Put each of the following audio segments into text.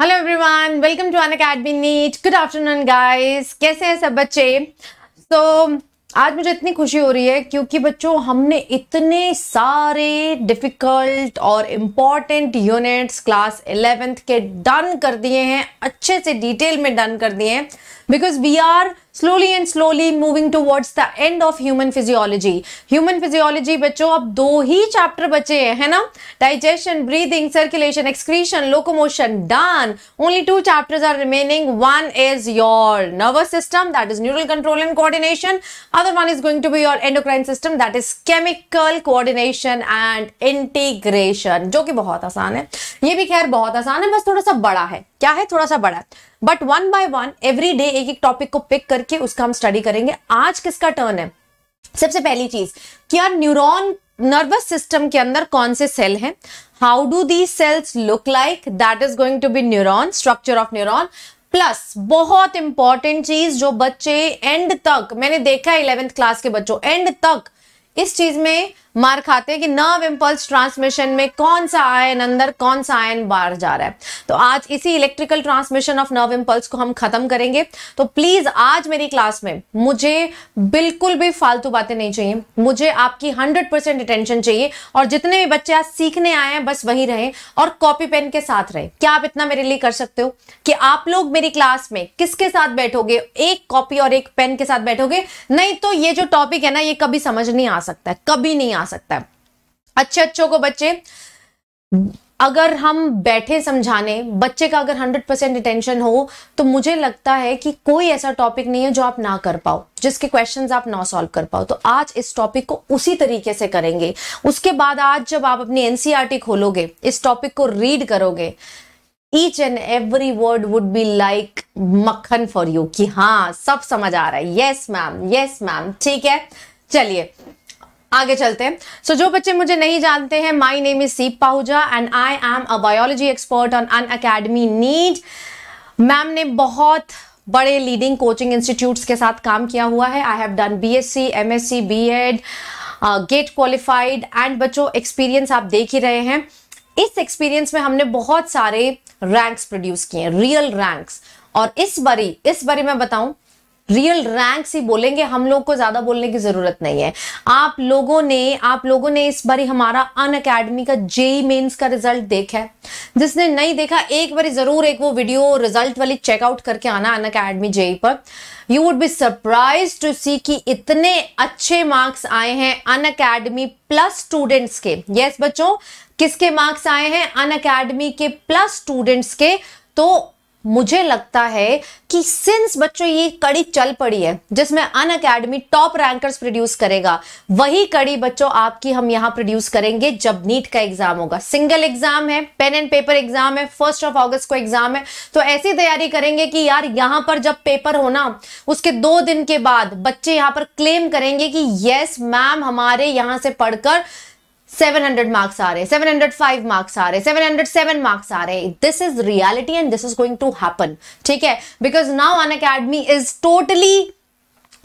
Hello everyone welcome to Unacademy NEET good afternoon guys कैसे हैं सब बच्चे तो so, आज मुझे इतनी खुशी हो रही है क्योंकि बच्चों हमने इतने सारे डिफ़िकल्ट और इम्पॉर्टेंट यूनिट्स क्लास एलेवेंथ के डन कर दिए हैं अच्छे से डिटेल में डन कर दिए हैं because we are slowly and slowly moving towards the end of human physiology human physiology बच्चों ab do hi chapter bache hai hai na digestion breathing circulation excretion locomotion done only two chapters are remaining one is your nervous system that is neural control and coordination other one is going to be your endocrine system that is chemical coordination and integration jo ki bahut aasan hai ye bhi khair bahut aasan hai bas thoda sa bada hai kya hai thoda sa bada है but one by one every day एक एक topic को pick करके उसका हम study करेंगे आज किसका टर्न है सबसे पहली चीज क्या न्यूरॉन नर्वस सिस्टम के अंदर कौन से सेल हैं how do the cells look like that is going to be neuron structure of neuron plus बहुत इंपॉर्टेंट चीज जो बच्चे एंड तक मैंने देखा है इलेवेंथ क्लास के बच्चों एंड तक इस चीज में मार खाते हैं कि नर्व इम्पल्स ट्रांसमिशन में कौन सा आयन अंदर कौन सा आयन बाहर जा रहा है तो आज इसी electrical transmission of nerve impulse को हम खत्म करेंगे तो प्लीज आज मेरी क्लास में मुझे बिल्कुल भी फालतू बातें नहीं चाहिए मुझे आपकी हंड्रेड परसेंट अटेंशन चाहिए और जितने भी बच्चे आज सीखने आए हैं बस वही रहे और कॉपी पेन के साथ रहे क्या आप इतना मेरे लिए कर सकते हो कि आप लोग मेरी क्लास में किसके साथ बैठोगे एक कॉपी और एक पेन के साथ बैठोगे नहीं तो ये जो टॉपिक है ना ये कभी समझ नहीं आ सकता कभी नहीं आ आ सकता है अच्छे अच्छों को बच्चे अगर हम बैठे समझाने बच्चे का अगर 100 परसेंट अटेंशन हो तो मुझे लगता है कि कोई ऐसा टॉपिक नहीं है जो आप ना कर पाओ जिसके क्वेश्चंस आप ना सॉल्व कर पाओ तो आज इस टॉपिक को उसी तरीके से करेंगे उसके बाद आज जब आप अपनी एनसीईआरटी e खोलोगे इस टॉपिक को रीड करोगे each and every word would be like मक्खन फॉर यू कि हाँ सब समझ आ रहा है यस मैम यस मैम ठीक है चलिए आगे चलते हैं सो so, जो बच्चे मुझे नहीं जानते हैं माई name is Seep Pahuja and I am a biology expert on Unacademy NEET ma'am ने बहुत बड़े लीडिंग कोचिंग इंस्टीट्यूट्स के साथ काम किया हुआ है I have done B S C M S C B Ed GATE qualified and बच्चों एक्सपीरियंस आप देख ही रहे हैं इस एक्सपीरियंस में हमने बहुत सारे रैंक्स प्रोड्यूस किए रियल रैंक्स और इस बारी इस बारी मैं बताऊं रियल रैंक ही बोलेंगे हम लोग को ज्यादा बोलने की जरूरत नहीं है आप लोगों ने आप लोगों ने इस बारी हमारा अन अकेडमी का जेई मेन्स e का रिजल्ट देखा है जिसने नहीं देखा एक बार जरूर एक वो वीडियो रिजल्ट वाली चेकआउट करके आना अन अकेडमी जेई e पर you would be surprise to see कि इतने अच्छे मार्क्स आए हैं अन अकेडमी प्लस स्टूडेंट्स के यस yes, बच्चों किसके मार्क्स आए हैं अन अकेडमी के प्लस स्टूडेंट्स के तो मुझे लगता है कि सिंस बच्चों ये कड़ी चल पड़ी है जिसमें Unacademy top rankers produce करेगा वही कड़ी बच्चों आपकी हम यहां प्रोड्यूस करेंगे जब नीट का एग्जाम होगा सिंगल एग्जाम है पेन एंड पेपर एग्जाम है फर्स्ट ऑफ ऑगस्ट को एग्जाम है तो ऐसी तैयारी करेंगे कि यार यहां पर जब पेपर होना उसके दो दिन के बाद बच्चे यहां पर क्लेम करेंगे कि यस मैम हमारे यहां से पढ़कर सेवन हंड्रेड मार्क्स आ रहे सेवन हंड्रेड फाइव मार्क्स आ रहे सेवन हंड्रेड सेवन मार्क्स आ रहे this is reality and this is going to happen ठीक है because now Unacademy is totally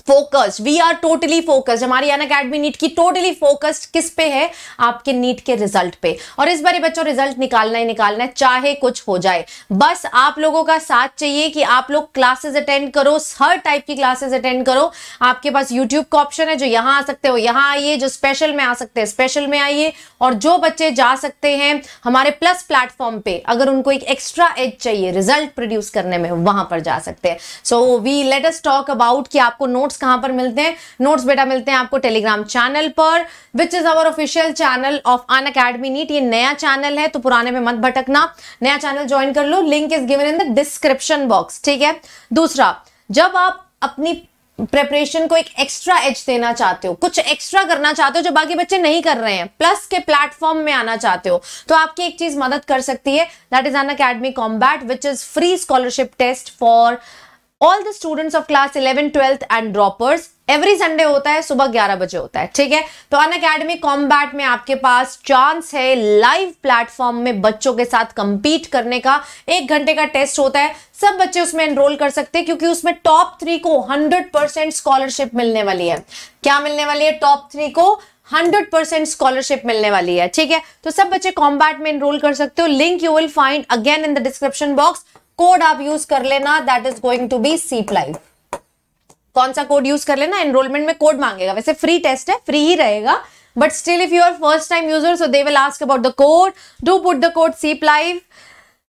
focus we are totally focus हमारी Unacademy NEET की totally focused किस पे है आपके नीट के रिजल्ट पे और इस बार बच्चों रिजल्ट निकालना ही निकालना है चाहे कुछ हो जाए बस आप लोगों का साथ चाहिए कि आप लोग क्लासेस अटेंड करो हर टाइप की क्लासेस अटेंड करो आपके पास यूट्यूब का ऑप्शन है जो यहाँ आ सकते हो यहाँ आइए जो स्पेशल में आ सकते हैं स्पेशल में आइए और जो बच्चे जा सकते हैं हमारे प्लस प्लेटफॉर्म पे अगर उनको एक एक्स्ट्रा एज चाहिए रिजल्ट प्रोड्यूस करने में वहां पर जा सकते हैं so we let's talk about कि आपको नोट्स नोट्स कहां पर मिलते हैं नोट्स बेटा मिलते हैं आपको टेलीग्राम चैनल पर which is our official channel of Unacademy NEET ये नया चैनल है तो पुराने में मत भटकना नया चैनल ज्वाइन कर लो link is given in the description box ठीक है दूसरा जब आप अपनी प्रेपरेशन को एक एक्स्ट्रा एज देना चाहते हो कुछ एक्स्ट्रा करना चाहते हो जो बाकी बच्चे नहीं कर रहे हैं प्लस के प्लेटफॉर्म में आना चाहते हो तो आपकी एक चीज मदद कर सकती है that is Unacademy combat which is free scholarship test for all the students of class eleven twelfth and droppers every Sunday होता है सुबह 11 बजे होता है ठीक है तो अन अकेडमी कॉम्बैट में आपके पास चांस है लाइव प्लेटफॉर्म में बच्चों के साथ कंपीट करने का एक घंटे का टेस्ट होता है सब बच्चे उसमें एनरोल कर सकते हैं क्योंकि उसमें टॉप थ्री को 100 परसेंट स्कॉलरशिप मिलने वाली है क्या मिलने वाली है टॉप थ्री को 100 परसेंट स्कॉलरशिप मिलने वाली है ठीक है तो सब बच्चे कॉम्बैट में एनरोल कर सकते हो link you will find again in the description box code आप यूज कर लेना that is going to be Seep live कौन सा कोड यूज कर लेना एनरोलमेंट में कोड मांगेगा वैसे फ्री टेस्ट है फ्री ही रहेगा but still if you are first time user so they will ask about the code do put the code Seep live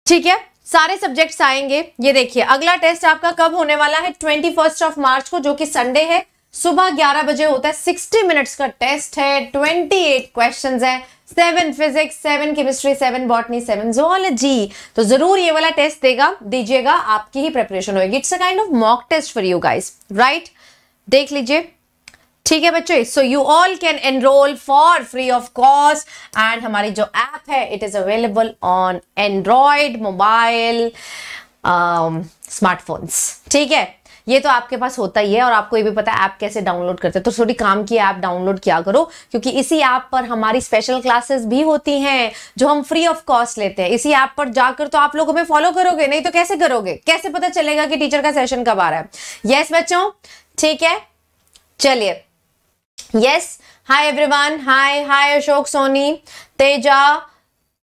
ठीक है सारे सब्जेक्ट्स आएंगे ये देखिए अगला टेस्ट आपका कब होने वाला है ट्वेंटी फर्स्ट ऑफ मार्च को जो कि संडे है सुबह 11 बजे होता है 60 मिनट्स का टेस्ट है 28 क्वेश्चंस है seven physics seven chemistry seven botany seven zoology तो जरूर ये वाला टेस्ट देगा दीजिएगा आपकी ही प्रेपरेशन होगी it's a kind of mock test for you guys right देख लीजिए ठीक है बच्चों so you all can enrol for free of cost and हमारी जो ऐप है it is available on Android mobile smartphones ठीक है ये तो आपके पास होता ही है और आपको ये भी पता है ऐप कैसे डाउनलोड करते हैं तो थोड़ी काम की ऐप डाउनलोड किया करो क्योंकि इसी ऐप पर हमारी स्पेशल क्लासेस भी होती हैं जो हम फ्री ऑफ कॉस्ट लेते हैं इसी ऐप पर जाकर तो आप लोग हमें फॉलो करोगे नहीं तो कैसे करोगे कैसे पता चलेगा कि टीचर का सेशन कब आ रहा है यस बच्चों ठीक है चलिए yes hi everyone hi hi Ashok Soni Teja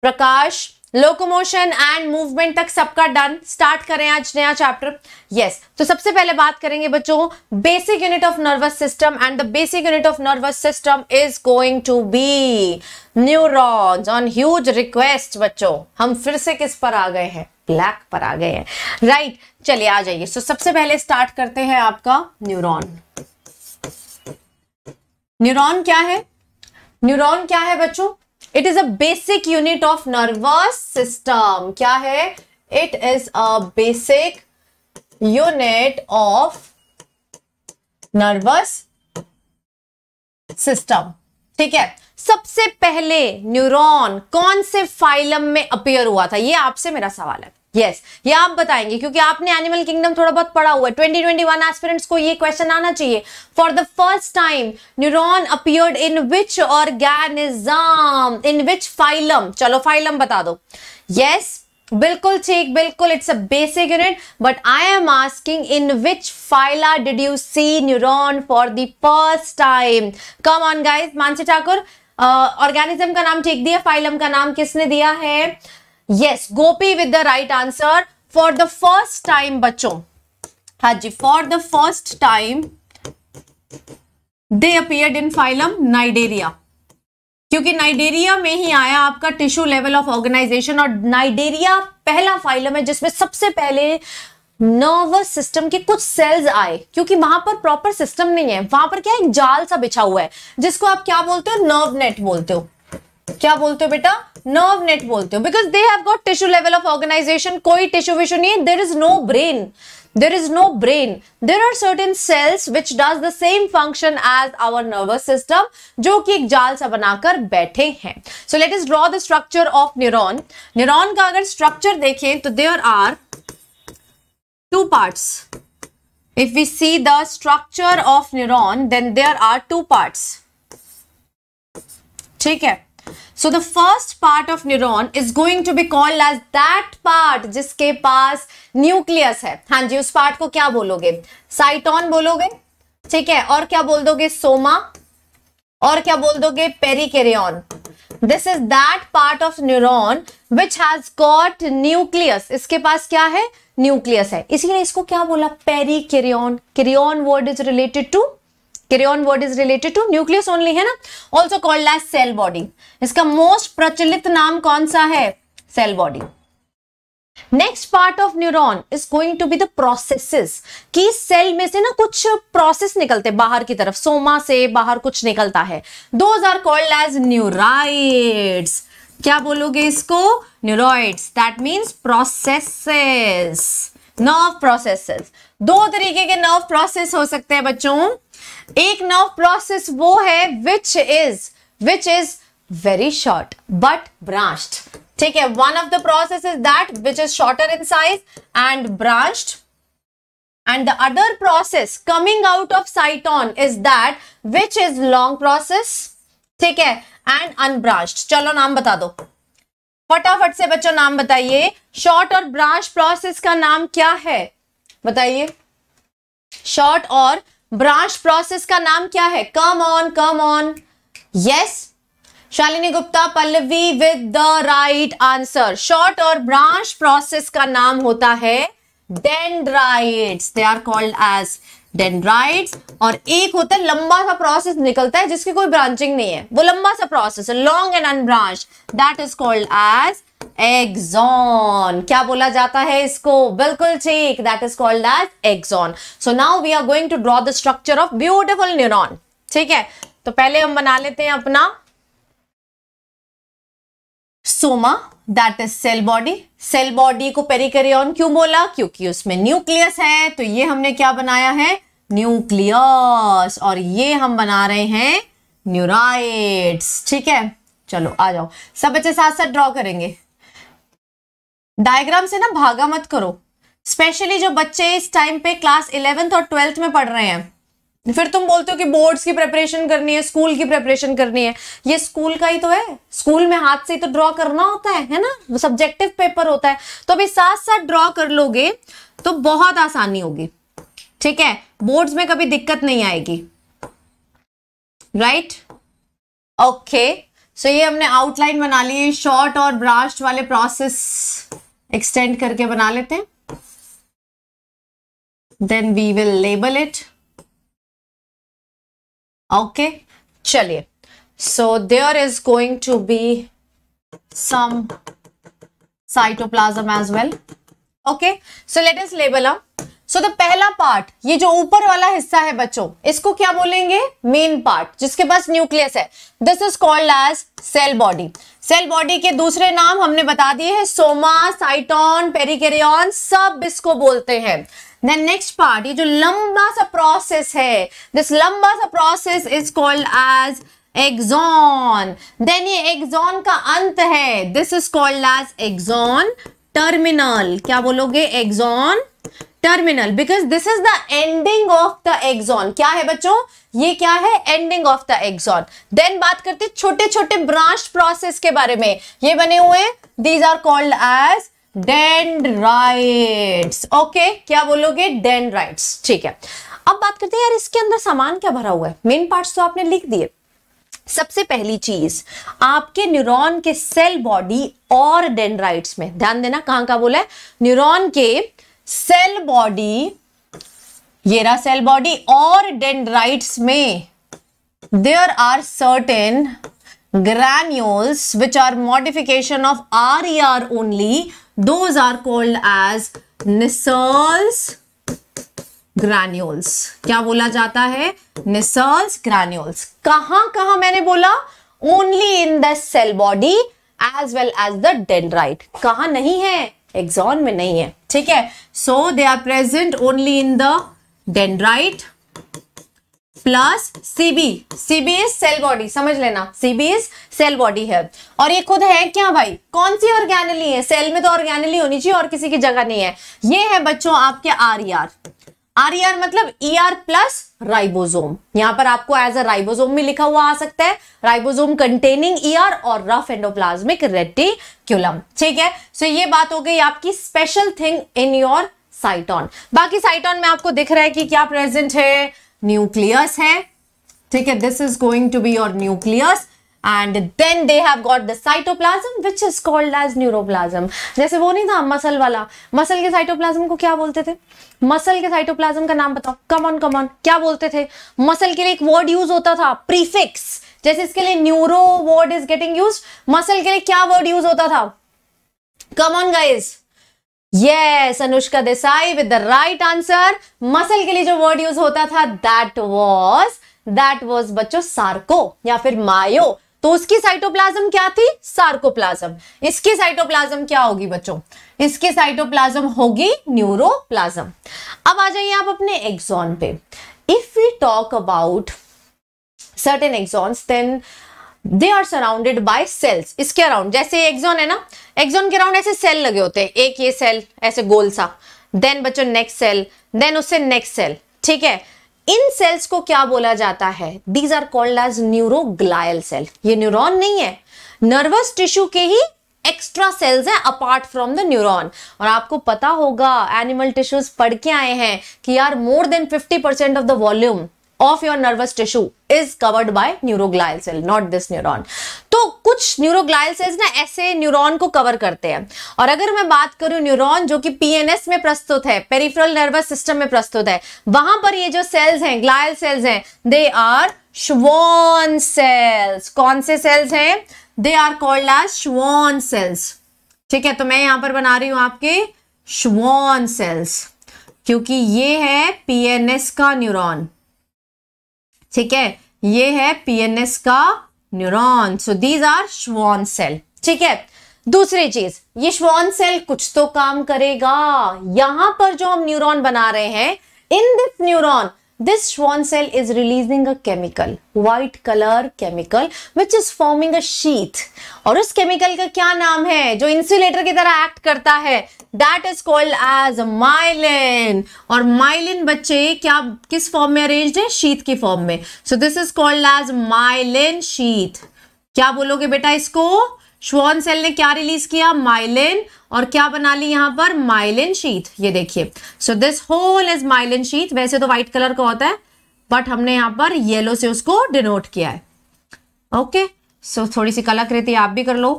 Prakash locomotion and movement तक सबका डन स्टार्ट करें आज नया चैप्टर यस तो सबसे पहले बात करेंगे बच्चों basic unit of nervous system and the basic unit of nervous system is going to be neurons on huge request बच्चों हम फिर से किस पर आ गए हैं ब्लैक पर आ गए हैं राइट right, चलिए आ जाइए सो so, सबसे पहले स्टार्ट करते हैं आपका न्यूरोन न्यूरोन क्या है न्यूरॉन क्या है बच्चों it is a basic unit of nervous system क्या है it is a basic unit of nervous system ठीक है सबसे पहले न्यूरॉन कौन से फाइलम में अपियर हुआ था ये आपसे मेरा सवाल है yes, ये आप बताएंगे क्योंकि आपने एनिमल किंगडम थोड़ा बहुत पढ़ा हुआ है 2021 एस्पिरेंट्स को ये क्वेश्चन आना चाहिए for the first time neuron appeared in which organism in which phylum चलो फाइलम बता दो यस yes, बिल्कुल ठीक बिल्कुल it's a basic unit but I am asking in which phyla did you see neuron for the first time come on guys Mansi Thakur organism का नाम ठीक दिया फाइलम का नाम किसने दिया है yes Gopi with the right answer for the first time बच्चों हाँ जी for the first time they appeared in phylum Cnidaria क्योंकि नाइडेरिया में ही आया आपका टिश्यू लेवल ऑफ ऑर्गेनाइजेशन और नाइडेरिया पहला फाइलम है जिसमें सबसे पहले नर्वस सिस्टम के कुछ सेल्स आए क्योंकि वहां पर प्रॉपर सिस्टम नहीं है वहां पर क्या एक जाल सा बिछा हुआ है जिसको आप क्या बोलते हो नर्व नेट बोलते हो क्या बोलते हो बेटा नर्व नेट बोलते हो because they have got tissue level of organisation कोई टिश्यू विश्यू नहीं there is no brain there is no brain there are certain cells which does the same function as our nervous system जो कि एक जाल सा बनाकर बैठे हैं so let's draw the structure of neuron neuron का अगर स्ट्रक्चर देखें तो there are two parts if you see the structure of neuron then there are two parts ठीक है so the first part of neuron is going to be called as that part जिसके पास nucleus है हाँ जी उस part को क्या बोलोगे साइटॉन बोलोगे ठीक है और क्या बोल दोगे सोमा और क्या बोल दोगे perikaryon this is that part of neuron which has got nucleus इसके पास क्या है न्यूक्लियस है इसीलिए इसको क्या बोला perikaryon karyon word is related to karyon word is related to nucleus only है ना also called as cell body इसका मोस्ट प्रचलित नाम कौन सा है cell body next part of neuron is going to be the processes कि cell में से ना कुछ प्रोसेस निकलते बाहर की तरफ सोमा से बाहर कुछ निकलता है those are called as neurites क्या बोलोगे इसको neurites that means processes nerve processes दो तरीके के नर्व प्रोसेस हो सकते हैं बच्चों एक नर्व प्रोसेस वो है which is which is very short but branched ठीक है one of the process is that which is shorter in size and branched and the other process coming out of cyton is that which is long process theek hai and unbranched chalo naam bata do फटाफट से बच्चों नाम बताइए short और branch process का नाम क्या है बताइए शॉर्ट और ब्रांच प्रोसेस का नाम क्या है come on come on yes Shalini Gupta Pallavi with the right answer short और ब्रांच प्रोसेस का नाम होता है dendrites they are called as dendrites और एक होता है लंबा सा प्रोसेस निकलता है जिसकी कोई ब्रांचिंग नहीं है वो लंबा सा प्रोसेस है long and unbranch that is called as axon क्या बोला जाता है इसको बिल्कुल ठीक that is called as axon so now we are going to draw the structure of beautiful neuron ठीक है तो पहले हम बना लेते हैं अपना soma that is cell body cell body को पेरिकेरियन क्यों बोला क्योंकि उसमें न्यूक्लियस है तो ये हमने क्या बनाया है न्यूक्लियस और ये हम बना रहे हैं न्यूराइड्स ठीक है चलो आ जाओ सब बच्चे साथ साथ ड्रॉ करेंगे डायग्राम से ना भागा मत करो स्पेशली जो बच्चे इस टाइम पे क्लास इलेवेंथ और ट्वेल्थ में पढ़ रहे हैं फिर तुम बोलते हो कि बोर्ड्स की प्रेपरेशन करनी है स्कूल की प्रेपरेशन करनी है ये स्कूल का ही तो है स्कूल में हाथ से ही तो ड्रॉ करना होता है है ना सब्जेक्टिव पेपर होता है तो अभी साथ साथ ड्रॉ कर लोगे तो बहुत आसानी होगी ठीक है बोर्ड्स में कभी दिक्कत नहीं आएगी राइट ओके सो ये हमने आउटलाइन बना ली शॉर्ट और ब्रास्ट वाले प्रोसेस एक्सटेंड करके बना लेते हैं then we will label it okay चलिए so there is going to be some cytoplasm as well okay so let's label up so the पहला पार्ट ये जो ऊपर वाला हिस्सा है बच्चों इसको क्या बोलेंगे मेन पार्ट जिसके पास न्यूक्लियस है this is called as cell body cell body के दूसरे नाम हमने बता दिए हैं सोमा साइटोन पेरिकेरियन सब इसको बोलते हैं नेक्स्ट पार्ट ये जो लंबा सा प्रोसेस है दिस लंबा सा process is called as axon then ये एग्जॉन का अंत है this is called as axon terminal क्या बोलोगे axon terminal because this is the ending of the axon क्या है बच्चों ये क्या है ending of the axon then बात करते छोटे छोटे ब्रांच प्रोसेस के बारे में ये बने हुए these are called as dendrites okay क्या बोलोगे डेंड्राइट्स ठीक है अब बात करते हैं यार इसके अंदर सामान क्या भरा हुआ है मेन पार्ट्स तो आपने लिख दिए सबसे पहली चीज आपके न्यूरॉन के सेल बॉडी और डेंड्राइट्स में ध्यान देना कहां का बोला है न्यूरॉन के सेल बॉडी ये रहा सेल बॉडी और डेंड्राइट्स में there are certain granules which are modification of R E R only those are called as Nissl's granules क्या बोला जाता है निसर्स ग्रैन्यूल्स कहां कहां मैंने बोला only in the cell body as well as the dendrite कहां नहीं है एक्सॉन में नहीं है ठीक है so they are present only in the dendrite plus CB CB is cell body समझ लेना सीबी इज सेल बॉडी है और ये खुद है क्या भाई कौन सी ऑर्गेनली है सेल में तो ऑर्गेनली होनी चाहिए और किसी की जगह नहीं है ये है बच्चों आपके आर आरईआर e मतलब ई आर प्लस राइबोसोम यहां पर आपको एज अ राइबोसोम भी लिखा हुआ आ सकता है राइबोसोम कंटेनिंग ईआर और रफ एंडोप्लाज्मिक रेटिक्यूलम ठीक है सो so ये बात हो गई आपकी special thing in your cyton बाकी साइटॉन में आपको दिख रहा है कि क्या प्रेजेंट है न्यूक्लियस है ठीक है this is going to be your nucleus and then they have got the cytoplasm which is called as neuroplasm जैसे वो नहीं था मसल वाला मसल के साइटोप्लाज्म को क्या बोलते थे मसल के साइटोप्लाज्म का नाम बताओ कम ऑन क्या बोलते थे मसल के लिए एक वर्ड यूज होता था प्रीफिक्स जैसे इसके लिए neuro word is getting use muscle के लिए क्या वर्ड यूज होता था come guys yes Anushka Desai with the right answer muscle के लिए जो वर्ड यूज होता था दैट वॉज दैट वॉज बच्चो सार्को या फिर मायो तो उसकी साइटोप्लाज्म क्या थी सार्कोप्लाज्म इसकी साइटोप्लाज्म क्या होगी बच्चों इसकी साइटोप्लाज्म होगी न्यूरोप्लाज्म अब आ जाइए आप अपने एग्जॉन पे if we talk about certain axons then they are surrounded by cells इसके अराउंड जैसे एग्जॉन है ना एग्जॉन के अराउंड ऐसे सेल लगे होते हैं एक ये सेल ऐसे गोल सा देन बच्चों नेक्स्ट सेल देन उससे नेक्स्ट सेल ठीक है इन सेल्स को क्या बोला जाता है these are called as neuroglial cell ये न्यूरॉन नहीं है नर्वस टिश्यू के ही एक्स्ट्रा सेल्स है अपार्ट फ्रॉम द न्यूरॉन और आपको पता होगा एनिमल टिश्यूज पढ़ के आए हैं कि यार more than 50% of the volume of your nervous tissue is covered by neuroglial cell not this neuron तो कुछ न्यूरोग्लायल सेल्स ना ऐसे न्यूरॉन को कवर करते हैं और अगर मैं बात करूं न्यूरॉन जो कि पीएनएस में प्रस्तुत है पेरिफेरल नर्वस सिस्टम में प्रस्तुत है वहां पर ये जो सेल्स हैं ग्लायल सेल्स हैं दे आर श्वान सेल्स कौन से सेल्स हैं they are called as Schwann cells ठीक है तो मैं यहां पर बना रही हूं आपके श्वान सेल्स क्योंकि ये है पीएनएस का न्यूरॉन ठीक है ये है पीएनएस का neuron so these are Schwann cell ठीक है दूसरी चीज ये श्वान सेल कुछ तो काम करेगा यहां पर जो हम न्यूरॉन बना रहे हैं in this neuron This Schwann cell is releasing a chemical, white color chemical, which is forming a sheath. aur us chemical ka kya naam hai jo insulator ki tarah act karta hai That is called as myelin. aur myelin बच्चे kya kis form mein arranged hai Sheath ki form mein So this is called as myelin sheath. kya bologe beta isko Schwann cell ने क्या release किया myelin और क्या बना ली यहां पर myelin sheath ये देखिए so this whole is myelin sheath वैसे तो व्हाइट कलर का होता है बट हमने यहां पर येलो से उसको डिनोट किया है ओके okay, सो so थोड़ी सी कलाकृति आप भी कर लो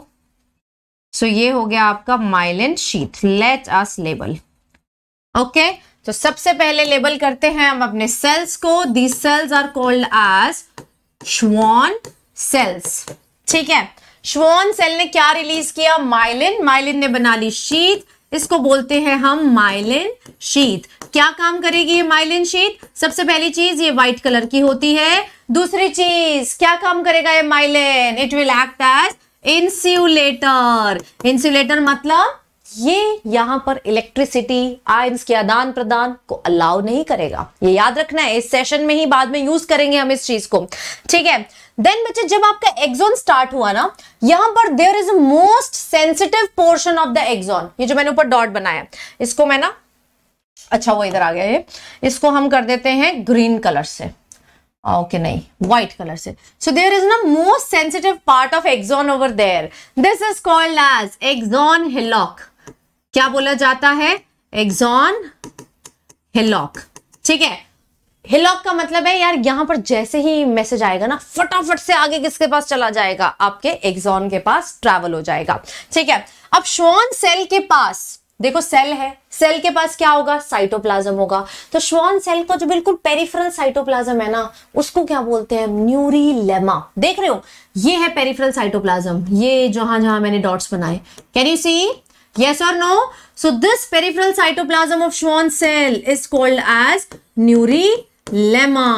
सो so ये हो गया आपका माइलिन शीत लेट अस लेबल ओके तो सबसे पहले लेबल करते हैं हम अपने सेल्स को the cells are called as Schwann cells ठीक है श्वोन सेल ने क्या रिलीज किया माइलिन माइलिन ने बना ली शीत इसको बोलते हैं हम माइलिन शीत क्या काम करेगी ये माइलिन शीत सबसे पहली चीज ये व्हाइट कलर की होती है दूसरी चीज क्या काम करेगा ये myelin it will act as insulator insulator मतलब ये यहाँ पर इलेक्ट्रिसिटी आयंस के आदान प्रदान को अलाउ नहीं करेगा ये याद रखना है इस सेशन में ही बाद में यूज करेंगे हम इस चीज को ठीक है देन बच्चे जब आपका एक्सोन स्टार्ट हुआ ना यहां पर there is most sensitive portion of the axon ये जो मैंने ऊपर डॉट बनाया इसको मैं ना अच्छा वो इधर आ गया ये इसको हम कर देते हैं ग्रीन कलर से ओके नहीं व्हाइट कलर से सो देयर इज ना most sensitive part of axon over there this is called as axon hillock क्या बोला जाता है एग्जॉन हिलॉक ठीक है हिलॉक का मतलब है यार यहां पर जैसे ही मैसेज आएगा ना फटाफट से आगे किसके पास चला जाएगा आपके एग्जॉन के पास ट्रेवल हो जाएगा ठीक है अब श्वान सेल के पास देखो सेल है सेल के पास क्या होगा साइटोप्लाज्म होगा तो श्वान सेल का जो बिल्कुल पेरिफेरल साइटोप्लाज्म है ना उसको क्या बोलते हैं न्यूरी लेमा देख रहे हो ये है पेरिफेरल साइटोप्लाज्म ये जहां जहां मैंने डॉट्स बनाए can you see Yes or no? So this peripheral cytoplasm of Schwann cell is called as neurilemma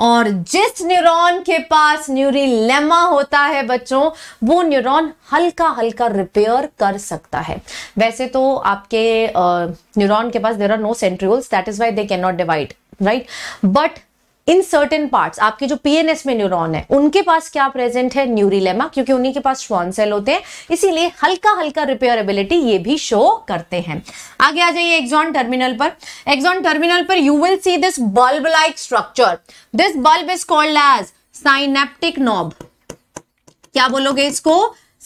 और जिस न्यूरॉन के पास न्यूरीलेमा होता है बच्चों वो न्यूरॉन हल्का हल्का रिपेयर कर सकता है वैसे तो आपके न्यूरॉन के पास there are no centrioles that is why they can not divide right but in certain parts आपके जो पीएनएस में न्यूरॉन है उनके पास क्या प्रेजेंट है न्यूरिलेमा क्योंकि उन्हीं के पास श्वान सेल होते हैं इसीलिए हल्का हल्का रिपेयरेबिलिटी ये भी शो करते हैं आगे आ जाइए एक्सॉन टर्मिनल पर एक्सॉन टर्मिनल पर you will see this bulb like structure this bulb is called as synaptic knob क्या बोलोगे इसको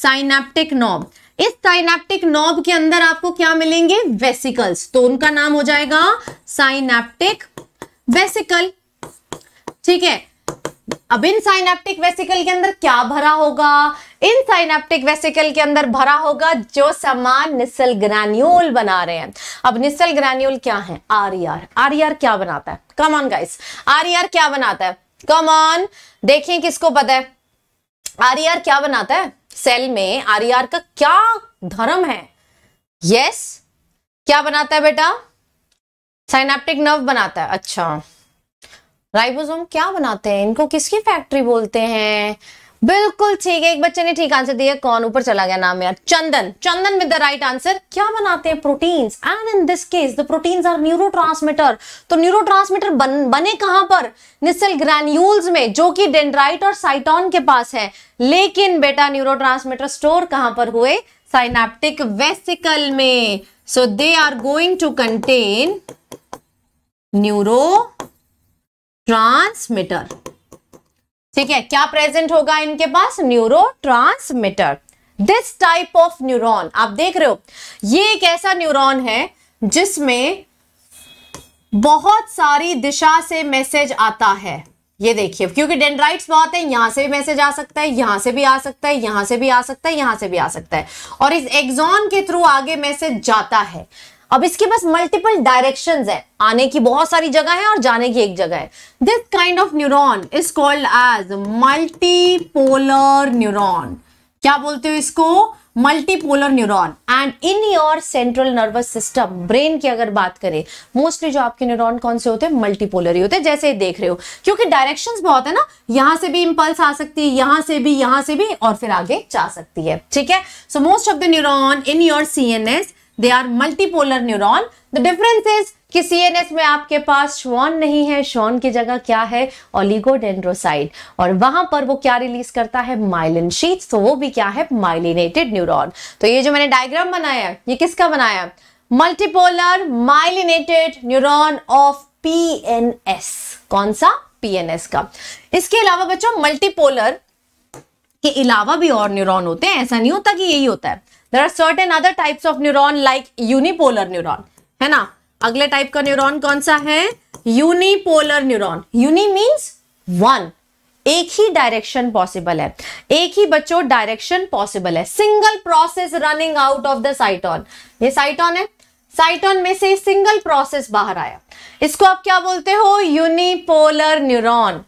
साइनेप्टिक नॉब इस साइनेप्टिक नॉब के अंदर आपको क्या मिलेंगे वेसिकल्स तो उनका नाम हो जाएगा साइनेप्टिक वेसिकल ठीक है अब इन साइनेप्टिक वेसिकल के अंदर क्या भरा होगा इन साइनेप्टिक वेसिकल के अंदर भरा होगा जो समान निस्सल ग्रैन्यूल बना रहे हैं अब निस्सल ग्रैन्यूल क्या है आरईआर आरईआर e e क्या बनाता है कम ऑन गाइस आर क्या बनाता है कम ऑन देखिए किसको पता है आर e क्या बनाता है सेल में आर का क्या धर्म है यस क्या बनाता है बेटा साइनेप्टिक नर्व बनाता है अच्छा राइबोसोम क्या बनाते हैं इनको किसकी फैक्ट्री बोलते हैं बिल्कुल ठीक है एक बच्चे ने ठीक आंसर दिया कौन ऊपर चला गया नाम यार Chandan Chandan with the right answer क्या बनाते हैं proteins and in this case the proteins are neurotransmitter तो ट्रांसमीटर बन, बने कहां पर निसल ग्रैन्यूल्स में जो कि डेंड्राइट और साइटॉन के पास है लेकिन बेटा ट्रांसमीटर स्टोर कहां पर हुए साइनाप्टिक वेसिकल में so they are going to contain neurotransmitter ठीक है क्या प्रेजेंट होगा इनके पास neurotransmitter this type of neuron आप देख रहे हो ये एक ऐसा न्यूरॉन है जिसमें बहुत सारी दिशा से मैसेज आता है ये देखिए क्योंकि डेंड्राइट्स बहुत है यहां से भी मैसेज आ सकता है यहां से भी आ सकता है यहां से भी आ सकता है यहां से भी आ सकता है और इस एग्जॉन के थ्रू आगे मैसेज जाता है अब इसके पास मल्टीपल डायरेक्शन है आने की बहुत सारी जगह है और जाने की एक जगह है this kind of neuron is called as multipolar neuron क्या बोलते हो इसको multipolar neuron and in your central nervous system brain की अगर बात करें मोस्टली जो आपके न्यूरॉन कौन से होते हैं मल्टीपोलर ही होते हैं जैसे देख रहे हो क्योंकि डायरेक्शंस बहुत है ना यहां से भी इंपल्स आ सकती है यहां से भी यहां से भी और फिर आगे जा सकती है ठीक है so most of the neuron in your C N S they are multipolar neuron the difference is कि सीएनएस में आपके पास श्वान नहीं है श्वान की जगह क्या है ओलिगोडेंड्रोसाइड और वहां पर वो क्या रिलीज करता है माइलिन शीट तो वो भी क्या है माइलिनेटेड न्यूरॉन तो ये जो मैंने डायग्राम बनाया ये किसका बनाया multipolar myelinated neuron of PNS कौन सा पीएनएस का इसके अलावा बच्चों मल्टीपोलर के अलावा भी और न्यूरोन होते हैं ऐसा नहीं होता कि यही होता है there are certain other types of neuron like unipolar neuron है ना अगले टाइप का न्यूरॉन कौन सा है unipolar neuron uni means one एक ही डायरेक्शन पॉसिबल है एक ही बच्चों डायरेक्शन पॉसिबल है single process running out of the cyton ये साइटॉन है साइटॉन में से सिंगल प्रोसेस बाहर आया इसको आप क्या बोलते हो unipolar neuron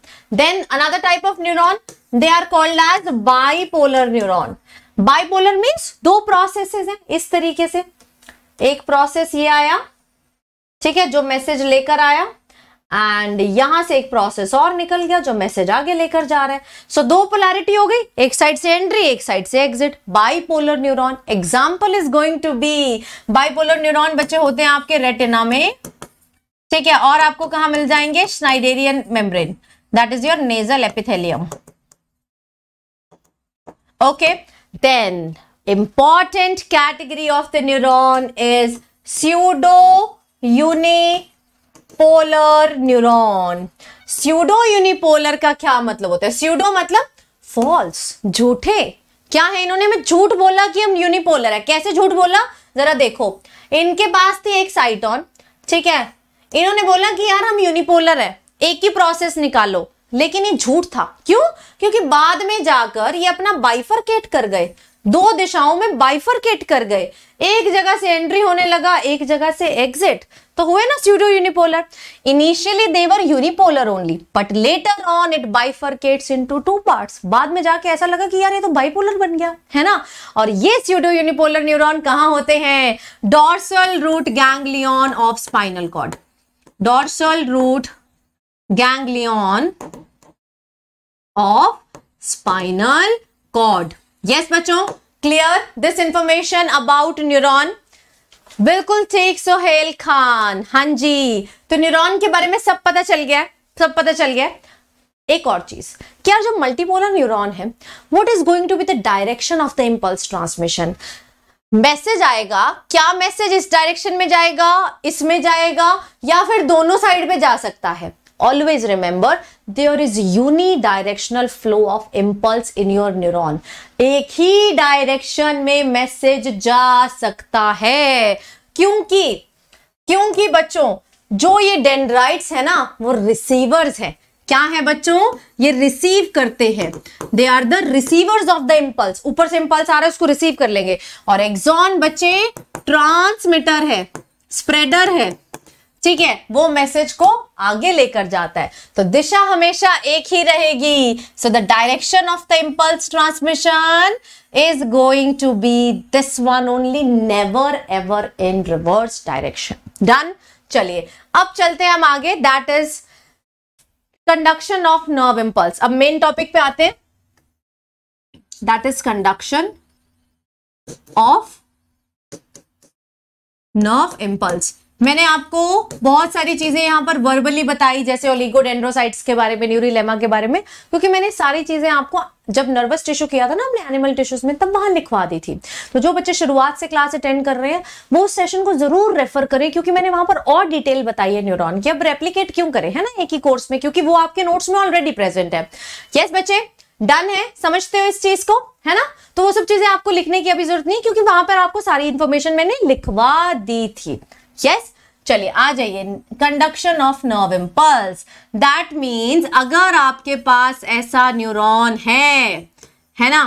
then another type of neuron they are called as bipolar neuron bipolar means दो प्रोसेसेस हैं इस तरीके से एक प्रोसेस ये आया ठीक है जो मैसेज लेकर आया एंड यहां से एक प्रोसेस और निकल गया जो मैसेज आगे लेकर जा रहा है सो so, दो पोलैरिटी हो गई एक साइड से एंट्री एक साइड से exit bipolar neuron example is going to be bipolar neuron बच्चे होते हैं आपके रेटिना में ठीक है और आपको कहा मिल जाएंगे Schneiderian membrane that is your nasal epithelium okay okay. Then important category of the neuron is pseudo unipolar neuron pseudo unipolar का क्या मतलब होता है स्यूडो मतलब फॉल्स झूठे क्या है इन्होंने हमें झूठ बोला कि हम यूनिपोलर है कैसे झूठ बोला जरा देखो इनके पास थी एक साइटॉन ठीक है इन्होंने बोला कि यार हम यूनिपोलर है एक ही प्रोसेस निकालो लेकिन ये झूठ था क्यों क्योंकि बाद में जाकर ये अपना बाइफरकेट कर गए दो दिशाओं में बाइफरकेट कर गए एक जगह से एंट्री होने लगा एक जगह से एग्जिट तो हुए ना pseudo unipolar initially they were unipolar only but later on it bifurcates into two parts बाद में जाके ऐसा लगा कि यार ये तो बाइपोलर बन गया है ना और ये स्यूडो यूनिपोलर न्यूरोन कहां होते हैं dorsal root ganglion of spinal cord dorsal root ganglion of spinal cord yes बच्चों clear this information about neuron बिल्कुल ठीक सोहेल खान हां जी तो न्यूरॉन के बारे में सब पता चल गया सब पता चल गया एक और चीज क्या जो मल्टीपोलर न्यूरॉन है what is going to be the direction of the impulse transmission message आएगा क्या मैसेज इस डायरेक्शन में जाएगा इसमें जाएगा या फिर दोनों साइड में जा सकता है always remember there is is directional flow of impulse in your neuron एक ही डायरेक्शन में मैसेज जा सकता है क्योंकि क्योंकि बच्चों जो ये डेंड्राइट्स है ना वो रिसीवर्स है क्या है बच्चों ये रिसीव करते हैं they are the receivers of the impulse ऊपर से इम्पल्स आ रहा है उसको रिसीव कर लेंगे और एक्सॉन बच्चे ट्रांसमीटर है स्प्रेडर है ठीक है वो मैसेज को आगे लेकर जाता है तो दिशा हमेशा एक ही रहेगी so the direction of the impulse transmission is going to be this one only never ever in reverse direction done चलिए अब चलते हैं हम आगे that is conduction of nerve impulse अब मेन टॉपिक पे आते हैं that is conduction of nerve impulse मैंने आपको बहुत सारी चीजें यहाँ पर वर्बली बताई जैसे ओलिगोडेंड्रोसाइट्स के बारे में न्यूरीलेमा के बारे में क्योंकि मैंने सारी चीजें आपको जब नर्वस टिश्यू किया था ना हमने एनिमल टिश्यूज में तब वहां लिखवा दी थी तो जो बच्चे शुरुआत से क्लास अटेंड कर रहे हैं वो उस सेशन को जरूर रेफर करें क्योंकि मैंने वहां पर और डिटेल बताई है न्यूरोन की अब रेप्लीकेट क्यों करें है ना एक ही कोर्स में क्योंकि वो आपके नोट्स में ऑलरेडी प्रेजेंट है यस बच्चे डन है समझते हो इस चीज को है ना तो वो सब चीजें आपको लिखने की अभी जरूरत नहीं क्योंकि वहां पर आपको सारी इन्फॉर्मेशन मैंने लिखवा दी थी यस चलिए आ जाइए conduction of nerve impulse that means अगर आपके पास ऐसा न्यूरॉन है है ना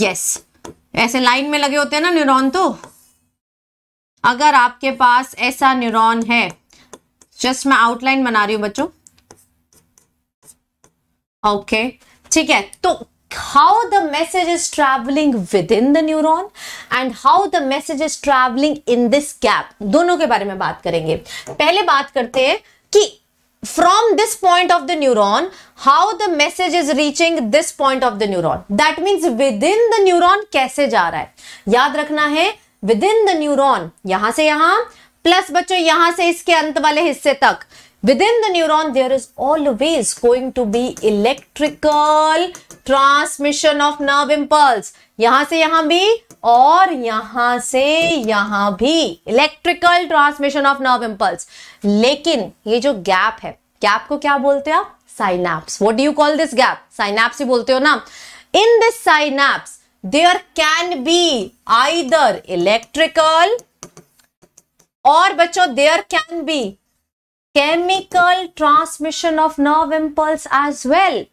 यस yes. ऐसे लाइन में लगे होते हैं ना न्यूरॉन तो अगर आपके पास ऐसा न्यूरॉन है जस्ट मैं आउटलाइन बना रही हूं बच्चों ओके okay. ठीक है तो how the message is traveling within the neuron and how the message is traveling in this gap दोनों के बारे में बात करेंगे पहले बात करते हैं कि from this point of the neuron how the message is reaching this point of the neuron that means within the neuron कैसे जा रहा है याद रखना है within the neuron यहां से यहां प्लस बच्चों यहां से इसके अंत वाले हिस्से तक within the neuron there is always going to be electrical transmission of nerve impulse यहां से यहां भी और यहां से यहां भी electrical transmission of nerve impulse लेकिन ये जो गैप है गैप को क्या बोलते हैं आप synapse what do you call this gap synapse ही बोलते हो ना in this synapse there can be either electrical और बच्चों there can be chemical transmission of nerve impulse as well